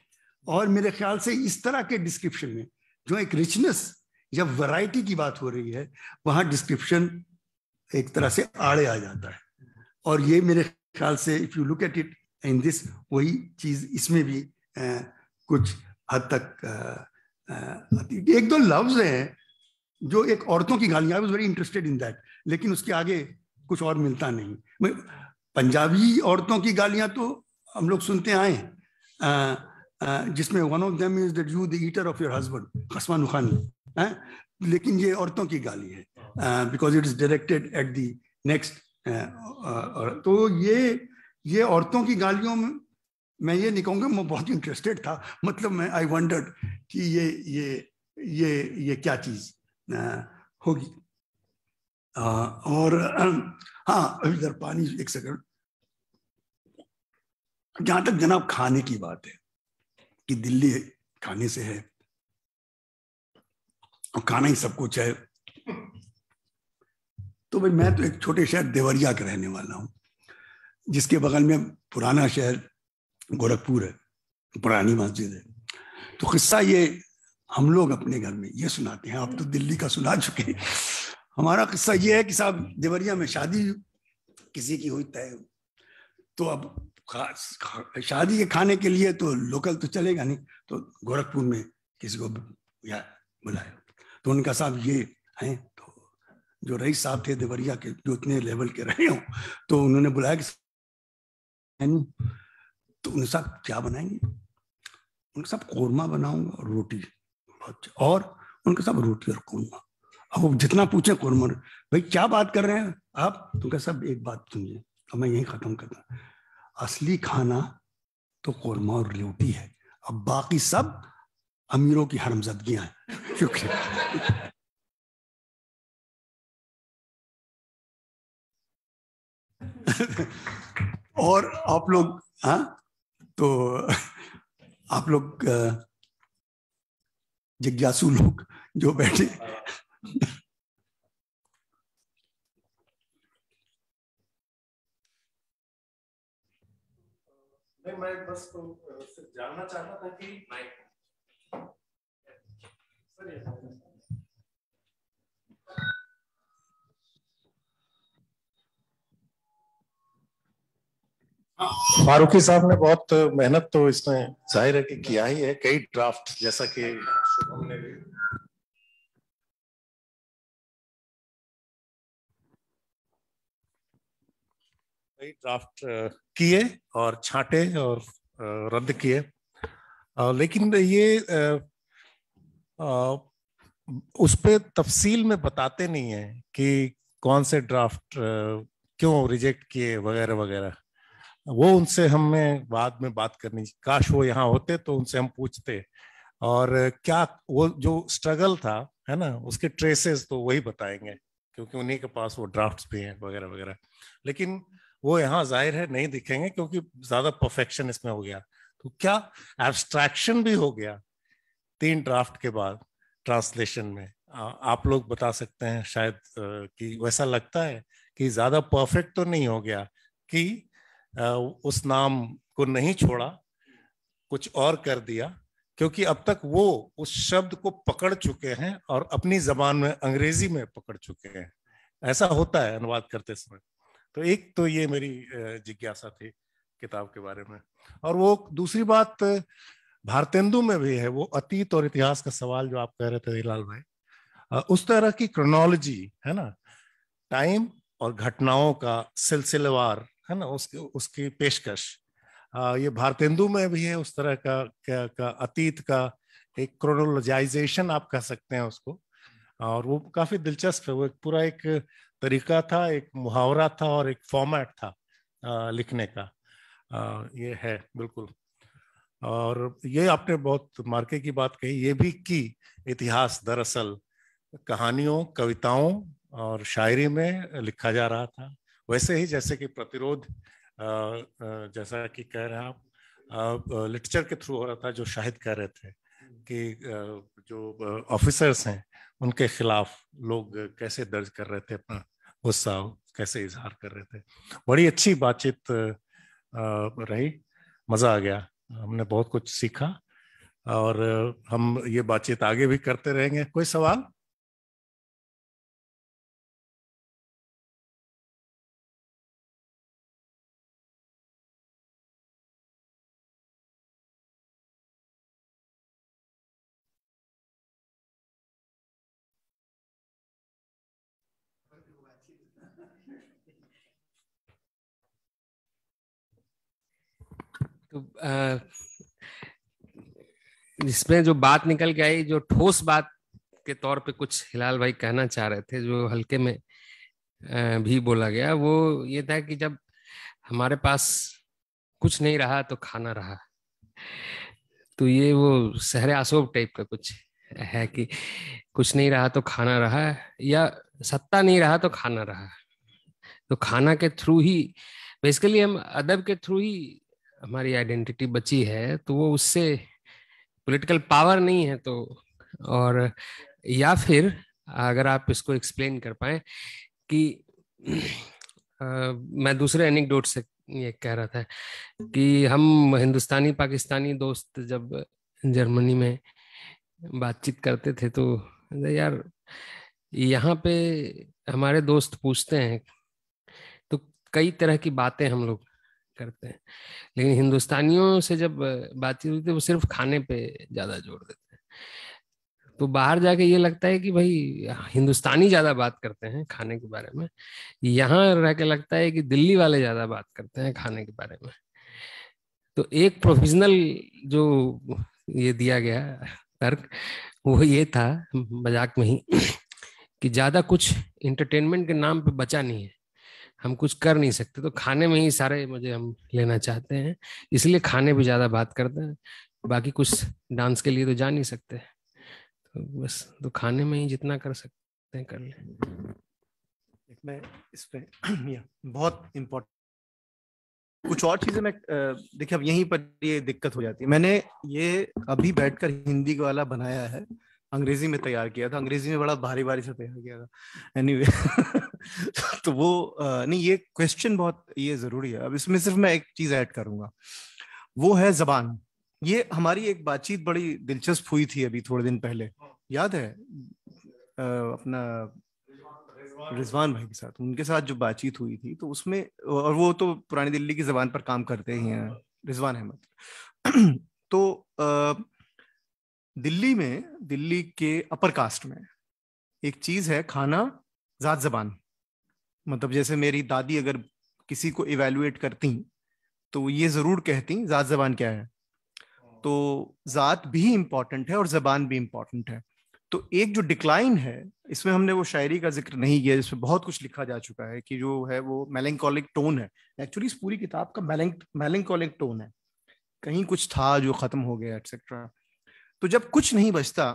और मेरे ख्याल से इस तरह के डिस्क्रिप्शन में जो एक रिचनेस जब वैरायटी की बात हो रही है वहाँ डिस्क्रिप्शन एक तरह से आड़े आ जाता है और ये मेरे ख्याल से if you look at it in this वही चीज इसमें भी आ, कुछ हद तक आ, आ, एक दो लफ्ज है जो एक औरतों की गालियां I was very interested in that लेकिन उसके आगे कुछ और मिलता नहीं पंजाबी औरतों की गालियां तो हम लोग सुनते आए हैं जिसमें one of them is that you the eater of your husband खसमान खान लेकिन ये औरतों की गाली है because it is directed at the next तो ये ये औरतों की गालियों में मैं ये नहीं कहूँगा मैं बहुत इंटरेस्टेड था मतलब मैं आई वंडर्ड कि ये ये ये ये क्या चीज होगी और हाँ अभी जरा पानी एक सेकंड जहां तक जनाब खाने की बात है कि दिल्ली खाने से है और खाना ही सब कुछ है तो भाई मैं तो एक छोटे शहर देवरिया के रहने वाला हूँ जिसके बगल में पुराना शहर गोरखपुर है पुरानी मस्जिद है तो किस्सा ये हम लोग अपने घर में ये सुनाते हैं आप तो दिल्ली का सुना चुके हैं हमारा किस्सा ये है कि साहब देवरिया में शादी किसी की हुई तय तो अब शादी के खाने के लिए तो लोकल तो चलेगा नहीं तो गोरखपुर में किसी को या बुलाया तो उनका साहब ये हैं जो रईस साहब थे देवरिया के जो इतने लेवल के रहे हो तो उन्होंने बुलाया कि तो उन्हें साहब क्या बनाएंगे उनके साहब कोरमा बनाऊंगा और रोटी अच्छा। और उनके साथ रोटी और कोरमा अब जितना पूछे कोरमा भाई क्या बात कर रहे हैं आप तो क्या सब एक बात सुनिए अब मैं यही खत्म करता असली खाना तो कोरमा और रोटी है अब बाकी सब अमीरों की हरमजदगियां हैं शुक्रिया और आप लोग हा? तो आप लोग जिज्ञासु लोग जो बैठे नहीं मैं बस तो जानना चाहता था कि फारूकी साहब ने बहुत मेहनत तो इसने जाहिर है कि किया ही है कई ड्राफ्ट जैसा कि शुभम ने भी कई ड्राफ्ट किए और छाटे और रद्द किए लेकिन ये उस पर तफसील में बताते नहीं है कि कौन से ड्राफ्ट क्यों रिजेक्ट किए वगैरह वगैरह वो उनसे हमें बाद में बात करनी काश वो यहाँ होते तो उनसे हम पूछते और क्या वो जो स्ट्रगल था है ना उसके ट्रेसेस तो वही बताएंगे क्योंकि उन्हीं के पास वो ड्राफ्ट्स भी हैं वगैरह वगैरह लेकिन वो यहाँ जाहिर है नहीं दिखेंगे क्योंकि ज्यादा परफेक्शन इसमें हो गया तो क्या एब्स्ट्रैक्शन भी हो गया तीन ड्राफ्ट के बाद ट्रांसलेशन में आ, आप लोग बता सकते हैं शायद कि वैसा लगता है कि ज्यादा परफेक्ट तो नहीं हो गया कि उस नाम को नहीं छोड़ा कुछ और कर दिया क्योंकि अब तक वो उस शब्द को पकड़ चुके हैं और अपनी जबान में अंग्रेजी में पकड़ चुके हैं ऐसा होता है अनुवाद करते समय तो एक तो ये मेरी जिज्ञासा थी किताब के बारे में और वो दूसरी बात भारतेंदु में भी है वो अतीत और इतिहास का सवाल जो आप कह रहे थे लाल भाई उस तरह की क्रोनोलॉजी है ना टाइम और घटनाओं का सिलसिलेवार है ना उसके उसकी पेशकश ये भारतेंदु में भी है उस तरह का, का, का अतीत का एक क्रोनोलॉजाइजेशन आप कह सकते हैं उसको और वो काफी दिलचस्प है वो एक पूरा एक तरीका था एक मुहावरा था और एक फॉर्मेट था आ, लिखने का आ, ये है बिल्कुल और ये आपने बहुत मार्के की बात कही ये भी की इतिहास दरअसल कहानियों कविताओं और शायरी में लिखा जा रहा था वैसे ही जैसे कि प्रतिरोध जैसा कि कह रहे हैं आप लिटरेचर के थ्रू हो रहा था जो शाहिद कह रहे थे कि जो ऑफिसर्स हैं उनके खिलाफ लोग कैसे दर्ज कर रहे थे अपना गुस्सा कैसे इजहार कर रहे थे बड़ी अच्छी बातचीत रही मज़ा आ गया हमने बहुत कुछ सीखा और हम ये बातचीत आगे भी करते रहेंगे कोई सवाल तो इसमें जो बात निकल के आई जो ठोस बात के तौर पे कुछ हिलाल भाई कहना चाह रहे थे जो हल्के में भी बोला गया वो ये था कि जब हमारे पास कुछ नहीं रहा तो खाना रहा तो ये वो सहरे आसोब टाइप का कुछ है कि कुछ नहीं रहा तो खाना रहा या सत्ता नहीं रहा तो खाना रहा तो खाना के थ्रू ही बेसिकली हम अदब के थ्रू ही हमारी आइडेंटिटी बची है तो वो उससे पॉलिटिकल पावर नहीं है तो और या फिर अगर आप इसको एक्सप्लेन कर पाए कि आ, मैं दूसरे एनिकडोट से ये कह रहा था कि हम हिंदुस्तानी पाकिस्तानी दोस्त जब जर्मनी में बातचीत करते थे तो यार यहाँ पे हमारे दोस्त पूछते हैं तो कई तरह की बातें हम लोग करते हैं लेकिन हिंदुस्तानियों से जब बातचीत होती है वो सिर्फ खाने पे ज्यादा जोर देते हैं तो बाहर जाके ये लगता है कि भाई हिंदुस्तानी ज्यादा बात करते हैं खाने के बारे में यहाँ रह के लगता है कि दिल्ली वाले ज्यादा बात करते हैं खाने के बारे में तो एक प्रोफेशनल जो ये दिया गया तर्क वो ये था मजाक में ही कि ज्यादा कुछ इंटरटेनमेंट के नाम पे बचा नहीं है हम कुछ कर नहीं सकते तो खाने में ही सारे मजे हम लेना चाहते हैं इसलिए खाने पे ज़्यादा बात करते हैं बाकी कुछ डांस के लिए तो जा नहीं सकते तो बस तो खाने में ही जितना कर सकते हैं कर ले मैं इस पे बहुत इम्पोर्टेंट कुछ और चीजें मैं देखिए अब यहीं पर ये दिक्कत हो जाती है मैंने ये अभी बैठकर हिंदी वाला बनाया है अंग्रेजी में तैयार किया था अंग्रेजी में बड़ा भारी भारी से तैयार किया था एनीवे anyway, तो वो नहीं ये क्वेश्चन बहुत ये जरूरी है अब इसमें सिर्फ मैं एक चीज ऐड करूंगा वो है जबान ये हमारी एक बातचीत बड़ी दिलचस्प हुई थी अभी थोड़े दिन पहले याद है आ, अपना रिजवान भाई के साथ उनके साथ जो बातचीत हुई थी तो उसमें और वो तो पुरानी दिल्ली की जबान पर काम करते ही हैं रिजवान अहमद तो आ, दिल्ली में दिल्ली के अपर कास्ट में एक चीज है खाना जात जबान मतलब जैसे मेरी दादी अगर किसी को इवेलुएट करती तो ये ज़रूर कहती ज़ात ज़बान क्या है तो ज़ात भी इम्पॉर्टेंट है और ज़बान भी इम्पॉर्टेंट है तो एक जो डिक्लाइन है इसमें हमने वो शायरी का जिक्र नहीं किया जिसमें बहुत कुछ लिखा जा चुका है कि जो है वो मेलेंकोलिक टोन है एक्चुअली इस पूरी किताब का मेलेंकोलिक टोन है कहीं कुछ था जो ख़त्म हो गया एक्सेट्रा तो जब कुछ नहीं बचता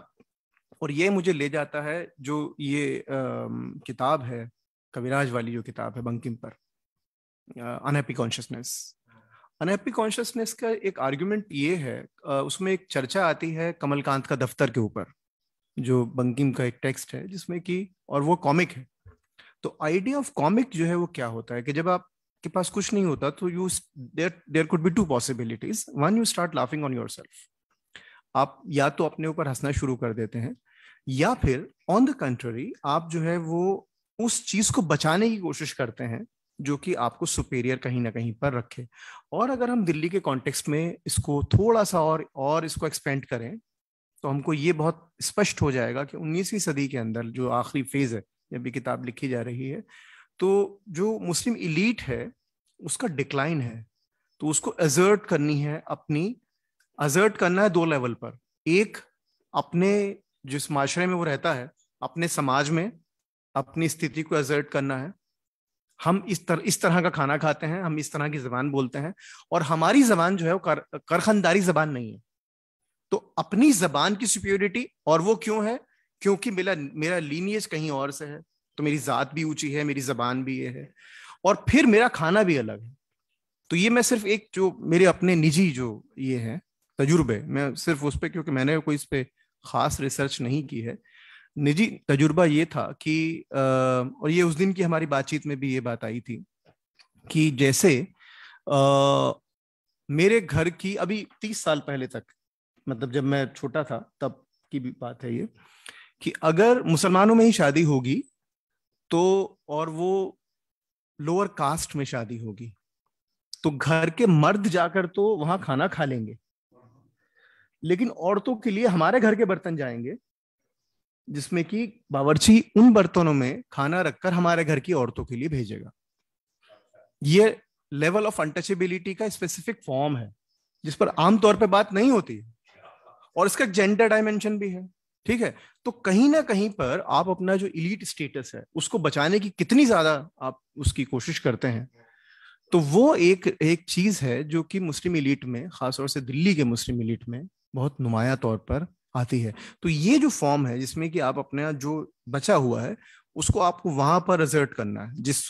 और ये मुझे ले जाता है जो ये आ, किताब है कविराज वाली जो किताब है बंकिम पर अनहैप्पी कॉन्शियसनेस अनहैप्पी कॉन्शियसनेस का एक आर्ग्यूमेंट ये है उसमें एक चर्चा आती है कमलकांत का दफ्तर के ऊपर जो बंकिम का एक टेक्स्ट है जिसमें कि और वो कॉमिक है तो आइडिया ऑफ कॉमिक जो है वो क्या होता है कि जब आपके पास कुछ नहीं होता तो you there there could be two possibilities one you start laughing on your आप या तो अपने ऊपर हंसना शुरू कर देते हैं या फिर ऑन द कंट्री आप जो है वो उस चीज को बचाने की कोशिश करते हैं जो कि आपको सुपेरियर कहीं ना कहीं पर रखे और अगर हम दिल्ली के कॉन्टेक्स्ट में इसको थोड़ा सा और और इसको एक्सपेंड करें तो हमको ये बहुत स्पष्ट हो जाएगा कि 19वीं सदी के अंदर जो आखिरी फेज है जब भी किताब लिखी जा रही है तो जो मुस्लिम इलीट है उसका डिक्लाइन है तो उसको एजर्ट करनी है अपनी एजर्ट करना है दो लेवल पर एक अपने जिस माशरे में वो रहता है अपने समाज में अपनी स्थिति को एजर्ट करना है हम इस तरह इस तरह का खाना खाते हैं हम इस तरह की जबान बोलते हैं और हमारी जबान जो है वो कर, करखनदारी जबान नहीं है तो अपनी जबान की सुप्योरिटी और वो क्यों है क्योंकि मेरा मेरा लीनियज कहीं और से है तो मेरी जात भी ऊंची है मेरी जबान भी ये है और फिर मेरा खाना भी अलग है तो ये मैं सिर्फ एक जो मेरे अपने निजी जो ये है तजुर्बे मैं सिर्फ उस पर क्योंकि मैंने कोई इस पर खास रिसर्च नहीं की है निजी तजुर्बा ये था कि और ये उस दिन की हमारी बातचीत में भी ये बात आई थी कि जैसे आ, मेरे घर की अभी तीस साल पहले तक मतलब जब मैं छोटा था तब की भी बात है ये कि अगर मुसलमानों में ही शादी होगी तो और वो लोअर कास्ट में शादी होगी तो घर के मर्द जाकर तो वहां खाना खा लेंगे लेकिन औरतों के लिए हमारे घर के बर्तन जाएंगे जिसमें कि बावर्ची उन बर्तनों में खाना रखकर हमारे घर की औरतों के लिए भेजेगा ये लेवल ऑफ अनटचेबिलिटी का स्पेसिफिक फॉर्म है जिस पर आमतौर पर बात नहीं होती है और इसका जेंडर डायमेंशन भी है ठीक है तो कहीं ना कहीं पर आप अपना जो इलीट स्टेटस है उसको बचाने की कितनी ज्यादा आप उसकी कोशिश करते हैं तो वो एक एक चीज है जो कि मुस्लिम इलीट में खासतौर से दिल्ली के मुस्लिम इलीट में बहुत नुमाया तौर पर आती है तो ये जो फॉर्म है जिसमें कि आप अपना जो बचा हुआ है उसको आपको वहां पर रिजर्ट करना है जिस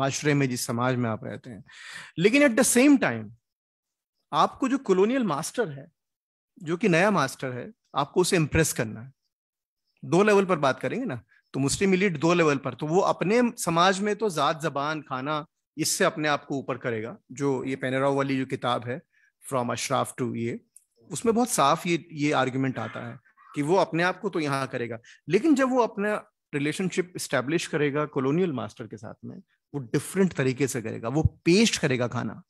माशरे में जिस समाज में आप रहते हैं लेकिन एट द सेम टाइम आपको जो कॉलोनियल मास्टर है जो कि नया मास्टर है आपको उसे इम्प्रेस करना है दो लेवल पर बात करेंगे ना तो मुस्लिम इलीट दो लेवल पर तो वो अपने समाज में तो ज़ात जबान खाना इससे अपने आप को ऊपर करेगा जो ये पेनेराव वाली जो किताब है फ्रॉम अशराफ टू ये उसमें बहुत साफ ये ये आर्ग्यूमेंट आता है कि वो अपने आप को तो यहाँ करेगा लेकिन जब वो अपना रिलेशनशिप स्टैब्लिश करेगा कॉलोनियल मास्टर के साथ में वो डिफरेंट तरीके से करेगा वो पेस्ट करेगा खाना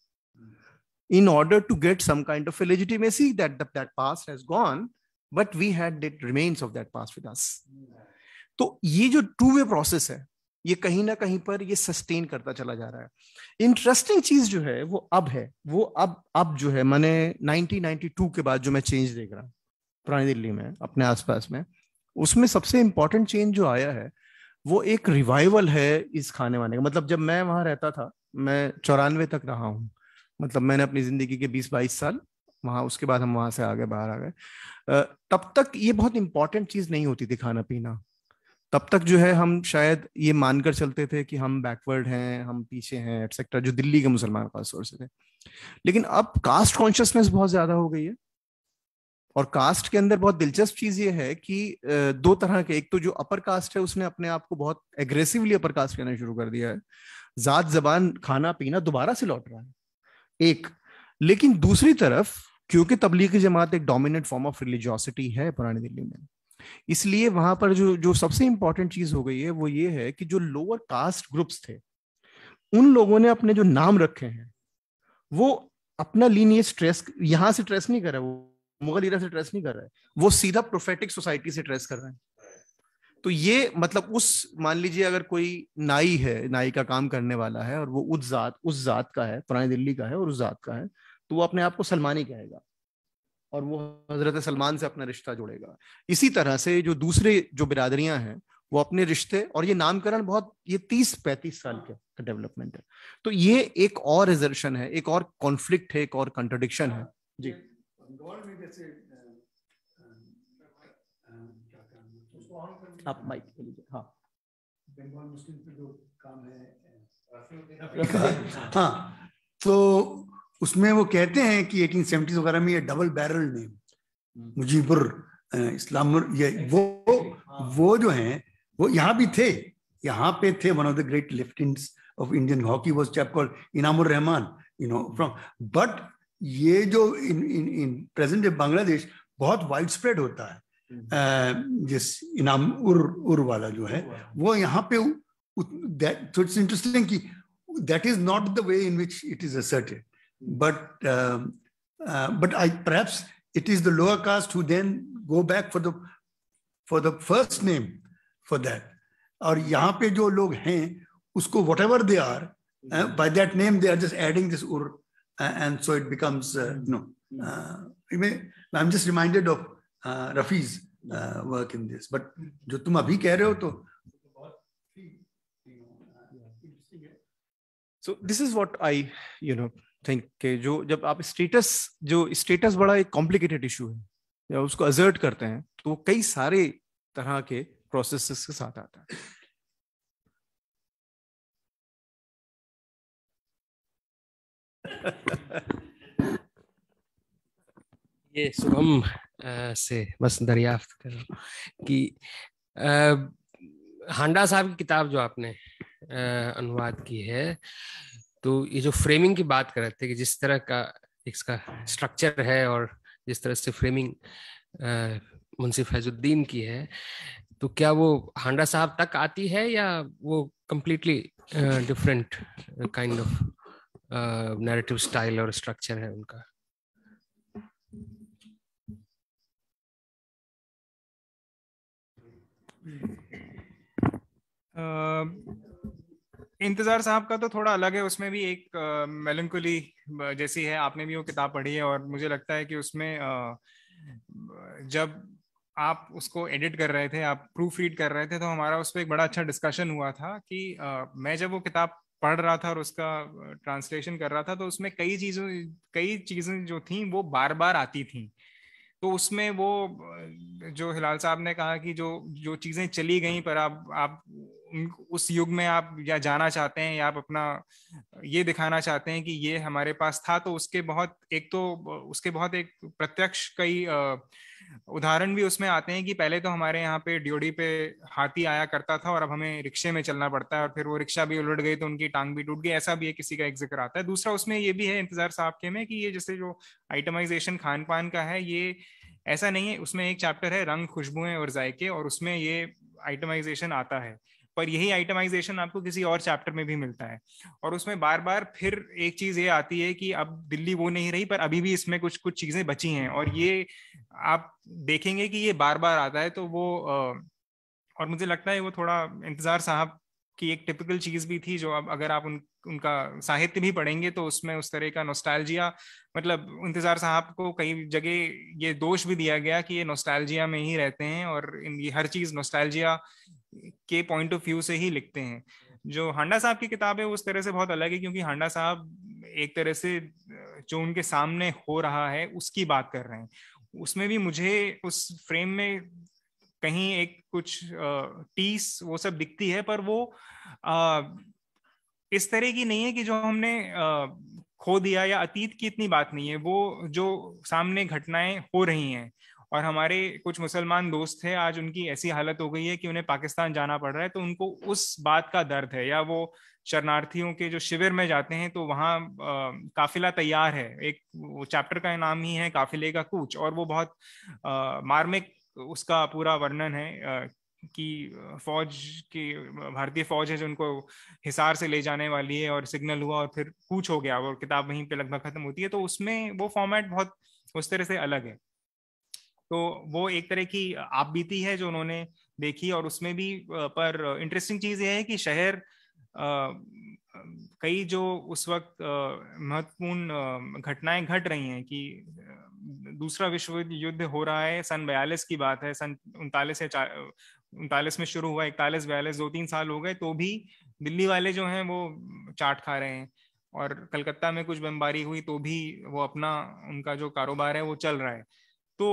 in order to get some kind of a legitimacy that the, that gone but we but we had it तो ये जो टू वे प्रोसेस है ये कहीं ना कहीं पर ये सस्टेन करता चला जा रहा है इंटरेस्टिंग चीज जो है वो अब है वो अब अब जो है मैंने 1992 के बाद जो मैं चेंज देख रहा हूँ पुरानी दिल्ली में अपने आसपास में उसमें सबसे इंपॉर्टेंट चेंज जो आया है वो एक रिवाइवल है इस खाने वाने का मतलब जब मैं वहां रहता था मैं चौरानवे तक रहा हूँ मतलब मैंने अपनी जिंदगी के बीस बाईस साल वहां उसके बाद हम वहां से आगे बाहर आ गए तब तक ये बहुत इंपॉर्टेंट चीज़ नहीं होती थी खाना पीना तब तक जो है हम शायद ये मानकर चलते थे कि हम बैकवर्ड हैं हम पीछे हैं एटसेट्रा जो दिल्ली के मुसलमान खास तौर से थे लेकिन अब कास्ट कॉन्शियसनेस बहुत ज्यादा हो गई है और कास्ट के अंदर बहुत दिलचस्प चीज ये है कि दो तरह के एक तो जो अपर कास्ट है उसने अपने आप को बहुत एग्रेसिवली अपर कास्ट करना शुरू कर दिया है जात जबान खाना पीना दोबारा से लौट रहा है एक लेकिन दूसरी तरफ क्योंकि तबलीगी जमात एक डोमिनेंट फॉर्म ऑफ रिलीजियोसिटी है पुरानी दिल्ली में इसलिए वहां पर जो जो सबसे इंपॉर्टेंट चीज हो गई है वो ये है कि जो लोअर कास्ट ग्रुप्स थे उन लोगों ने अपने जो नाम रखे हैं वो अपना लीनियज ट्रेस यहां से ट्रेस नहीं कर रहा है वो मुगल इरा से ट्रेस नहीं कर रहा है वो सीधा प्रोफेटिक सोसाइटी से ट्रेस कर रहा है तो ये मतलब उस मान लीजिए अगर कोई नाई है नाई का काम करने वाला है और वो उस जात उस जात का है पुरानी दिल्ली का है और उस जात का है तो वो अपने आप को सलमानी कहेगा और वो हजरत सलमान से अपना रिश्ता जोड़ेगा इसी तरह से जो दूसरे जो बिरादरियां हैं वो अपने रिश्ते और ये नामकरण बहुत ये तीस पैंतीस साल का डेवलपमेंट है तो ये एक और रिजर्वेशन है एक और कॉन्फ्लिक्ट है एक और कंट्रोडिक्शन है जी आप माइक के लिए हाँ बंगाल मुस्लिम पे जो काम है हाँ तो उसमें वो कहते हैं कि एटीन सेवेंटीज वगैरह में ये double barrel name Mujibur Islam ये वो हाँ। वो जो हैं वो यहाँ भी थे यहाँ पे थे one of the great lieutenants of Indian hockey was chap call Inamur Rahman you know from but ये जो इन इन इन प्रेजेंट बांग्लादेश बहुत वाइड स्प्रेड होता है हम्म। जिस इनाम उर उर वाला जो है वो यहाँ पे इंटरेस्टिंग तो कि that is not the way in which it is asserted But um, uh, but I perhaps it is the lower caste who then go back for the for the first name for that. or यहाँ पे जो लोग हैं whatever they are they are by that name they are just adding and so it becomes uh, you know mm-hmm. uh, i'm just reminded of uh, rafi's uh, work in this but jo tum abhi keh rahe ho to so this is what I you know think कि जो जब आप status जो status बड़ा एक complicated issue है या उसको अजर्ट करते हैं तो वो कई सारे तरह के प्रोसेस के साथ आता है ये सुगम से बस दरियाफ्त कर कि हांडा साहब की किताब जो आपने अनुवाद की है तो ये जो फ्रेमिंग की बात कर रहे थे कि जिस तरह का इसका स्ट्रक्चर है और जिस तरह से फ्रेमिंग मुंशी फैजुद्दीन की है तो क्या वो हांडा साहब तक आती है या वो completely different kind of narrative style और स्ट्रक्चर है उनका uh... इंतजार साहब का तो थोड़ा अलग है उसमें भी एक मेलनकुली जैसी है आपने भी वो किताब पढ़ी है और मुझे लगता है कि उसमें जब आप उसको एडिट कर रहे थे आप प्रूफ रीड कर रहे थे तो हमारा उस पर एक बड़ा अच्छा डिस्कशन हुआ था कि आ, मैं जब वो किताब पढ़ रहा था और उसका ट्रांसलेशन कर रहा था तो उसमें कई चीज़ों कई चीज़ें जो थी वो बार बार आती थी तो उसमें वो जो हिलाल साहब ने कहा कि जो जो चीज़ें चली गई पर आप आप उस युग में आप या जाना चाहते हैं या आप अपना ये दिखाना चाहते हैं कि ये हमारे पास था तो उसके बहुत एक तो उसके बहुत एक प्रत्यक्ष कई उदाहरण भी उसमें आते हैं कि पहले तो हमारे यहाँ पे ड्योडी पे हाथी आया करता था और अब हमें रिक्शे में चलना पड़ता है और फिर वो रिक्शा भी उलट गई तो उनकी टांग भी टूट गई ऐसा भी है किसी का एक जिक्र आता है दूसरा उसमें ये भी है इंतजार साहब के में कि ये जैसे जो आइटमाइजेशन खान पान का है ये ऐसा नहीं है उसमें एक चैप्टर है रंग खुशबुएं और जायके और उसमें ये आइटमाइजेशन आता है पर यही आइटमाइजेशन आपको किसी और चैप्टर में भी मिलता है और उसमें बार बार फिर एक चीज ये आती है कि अब दिल्ली वो नहीं रही पर अभी भी इसमें कुछ कुछ चीजें बची हैं और ये आप देखेंगे कि ये बार बार आता है तो वो और मुझे लगता है वो थोड़ा इंतजार साहब की एक टिपिकल चीज भी थी जो अब अगर आप उन उनका साहित्य भी पढ़ेंगे तो उसमें उस तरह का नोस्टाइलजिया मतलब इंतजार साहब को कई जगह ये दोष भी दिया गया कि ये नोस्टाइलजिया में ही रहते हैं और इन ये हर चीज नोस्टाइलजिया के पॉइंट ऑफ व्यू से ही लिखते हैं जो हांडा साहब की किताब है उस तरह से बहुत अलग है क्योंकि हांडा साहब एक तरह से जो उनके सामने हो रहा है उसकी बात कर रहे हैं उसमें भी मुझे उस फ्रेम में कहीं एक कुछ टीस वो सब दिखती है पर वो आ, इस तरह की नहीं है कि जो हमने आ, खो दिया या अतीत की इतनी बात नहीं है वो जो सामने घटनाएं हो रही हैं और हमारे कुछ मुसलमान दोस्त थे आज उनकी ऐसी हालत हो गई है कि उन्हें पाकिस्तान जाना पड़ रहा है तो उनको उस बात का दर्द है या वो शरणार्थियों के जो शिविर में जाते हैं तो वहाँ काफिला तैयार है एक चैप्टर का नाम ही है काफिले का कूच और वो बहुत आ, मार्मिक उसका पूरा वर्णन है आ, कि फौज की भारतीय फौज है जो उनको हिसार से ले जाने वाली है और सिग्नल हुआ और फिर कूच हो गया और किताब वहीं पे लगभग खत्म होती है तो उसमें वो फॉर्मेट बहुत उस तरह से अलग है तो वो एक तरह की आप बीती है जो उन्होंने देखी और उसमें भी पर इंटरेस्टिंग चीज ये है कि शहर कई जो उस वक्त महत्वपूर्ण घटनाएं घट रही हैं कि दूसरा विश्व युद्ध हो रहा है सन बयालीस की बात है सन उनतालीस या उनतालीस में शुरू हुआ इकतालीस बयालीस दो तीन साल हो गए तो भी दिल्ली वाले जो हैं वो चाट खा रहे हैं और कलकत्ता में कुछ बमबारी हुई तो भी वो अपना उनका जो कारोबार है वो चल रहा है तो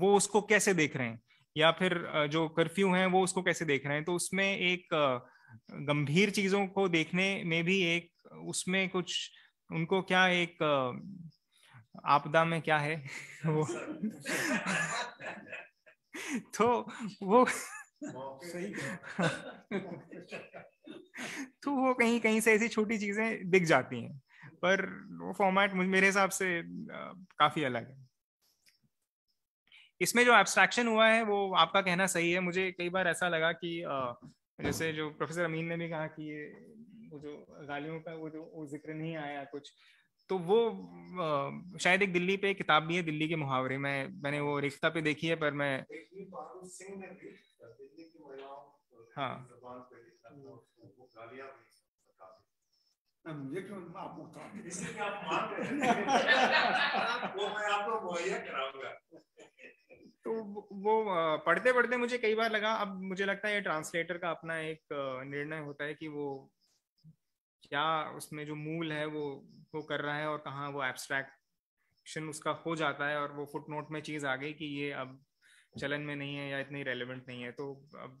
वो उसको कैसे देख रहे हैं या फिर जो कर्फ्यू है वो उसको कैसे देख रहे हैं तो उसमें एक गंभीर चीजों को देखने में भी एक उसमें कुछ उनको क्या एक आपदा में क्या है वो तो वो तो वो कहीं कहीं से ऐसी छोटी चीजें दिख जाती हैं पर वो फॉर्मेट मेरे हिसाब से काफी अलग है इसमें जो एब्स्ट्रैक्शन हुआ है वो आपका कहना सही है मुझे कई बार ऐसा लगा कि जैसे जो प्रोफेसर अमीन ने भी कहा कि ये वो जो गालियों का वो जो वो जिक्र नहीं आया कुछ तो वो आ, शायद एक दिल्ली पे किताब भी है दिल्ली के मुहावरे में मैंने वो रिश्ता पे देखी है पर मैं हाँ तो वो पढ़ते पढ़ते मुझे कई बार लगा अब मुझे लगता है ट्रांसलेटर का अपना एक निर्णय होता है कि वो क्या उसमें जो मूल है वो वो कर रहा है और कहाँ वो एब्स्ट्रैक्शन उसका हो जाता है और वो फुट नोट में चीज़ आ गई कि ये अब चलन में नहीं है या इतनी रेलिवेंट नहीं है तो अब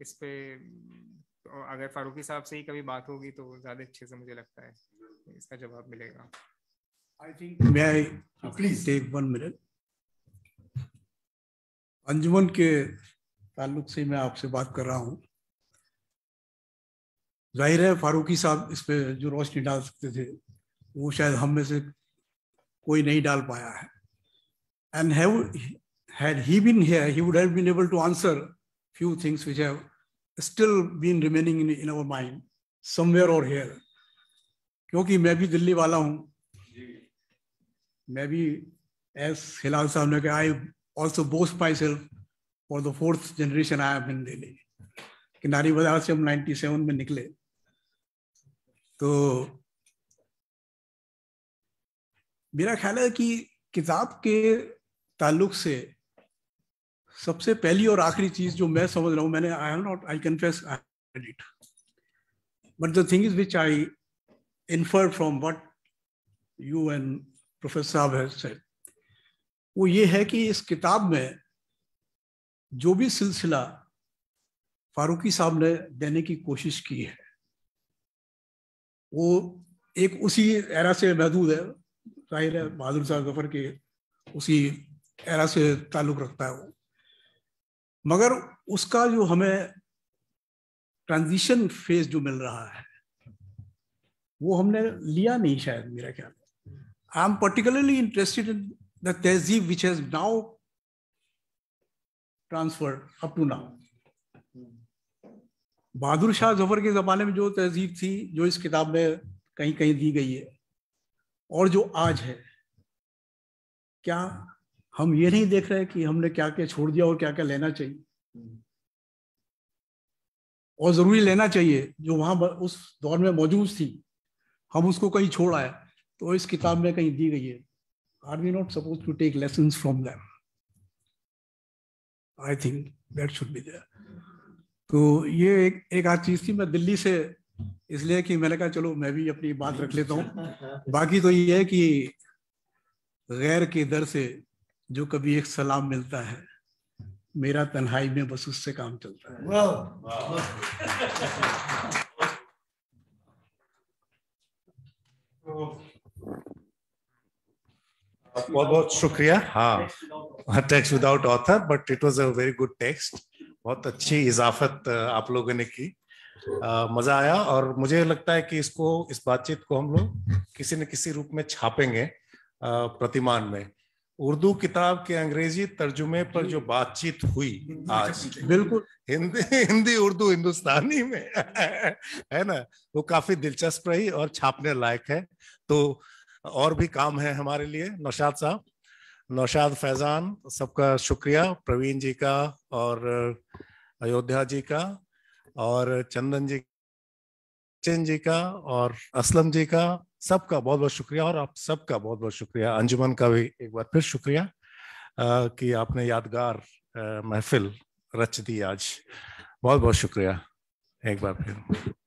इस पे तो अगर फारूकी साहब से ही कभी बात होगी तो ज्यादा अच्छे से मुझे लगता है इसका जवाब मिलेगा हाँ, अंजुमन के ताल्लुक से मैं आपसे बात कर रहा हूँ जाहिर है फारूकी साहब इस पर जो रोशनी डाल सकते थे वो शायद हम में से कोई नहीं डाल पाया है and had he been been he would have been able to answer few things which have still been remaining in, in our mind somewhere or here क्योंकि मैं भी दिल्ली वाला हूँ मैं भी एस हिलाल साहब ने कहा I also boast myself for the fourth generation I have in Delhi कि नारी बाजार से हम 97 में निकले तो मेरा ख्याल है कि किताब के ताल्लुक से सबसे पहली और आखिरी चीज जो मैं समझ रहा हूं मैंने I am not I confess I it but the thing is which I infer from what you and professor साहब है वो ये है कि इस किताब में जो भी सिलसिला फारूकी साहब ने देने की कोशिश की है वो एक उसी एरा से महदूद है जाहिर है बहादुर शाह जफर के उसी एरा से ताल्लुक रखता है वो मगर उसका जो हमें ट्रांजिशन फेज जो मिल रहा है वो हमने लिया नहीं शायद मेरा ख्याल I am particularly interested in the तहजीब which has now transfer up to now Bahadur Shah Zafar के ज़माने में जो तहजीब थी जो इस किताब में कहीं कहीं दी गई है और जो आज है क्या हम ये नहीं देख रहे कि हमने क्या क्या छोड़ दिया और क्या क्या लेना चाहिए और जरूरी लेना चाहिए जो वहां उस दौर में मौजूद थी हम उसको कहीं छोड़ आए तो इस किताब में कहीं दी गई है are we not suppose to take lesson from them I think that should be there तो ये एक एक आज चीज थी मैं दिल्ली से इसलिए कि मैंने कहा चलो मैं भी अपनी बात रख लेता हूँ बाकी तो ये है कि गैर के दर से जो कभी एक सलाम मिलता है मेरा तन्हाई में बस उससे काम चलता है wow. बहुत बहुत शुक्रिया हाँ text without author but it was a very good text बहुत अच्छी इजाफत आप लोगों ने की आ, मजा आया और मुझे लगता है कि इसको इस बातचीत को हम लोग किसी न किसी रूप में छापेंगे प्रतिमान में उर्दू किताब के अंग्रेजी तर्जुमे पर जो बातचीत हुई हम्म, आज बिल्कुल हिंदी हिंदी उर्दू हिंदुस्तानी में है ना वो काफी दिलचस्प रही और छापने लायक है तो और भी काम है हमारे लिए नौशाद साहब नौशाद फैजान सबका शुक्रिया प्रवीण जी का और अयोध्या जी का और चंदन जी सचिन जी का और असलम जी का सबका बहुत बहुत शुक्रिया और आप सबका बहुत बहुत शुक्रिया अंजुमन का भी एक बार फिर शुक्रिया कि आपने यादगार महफिल रच दी आज बहुत बहुत शुक्रिया एक बार फिर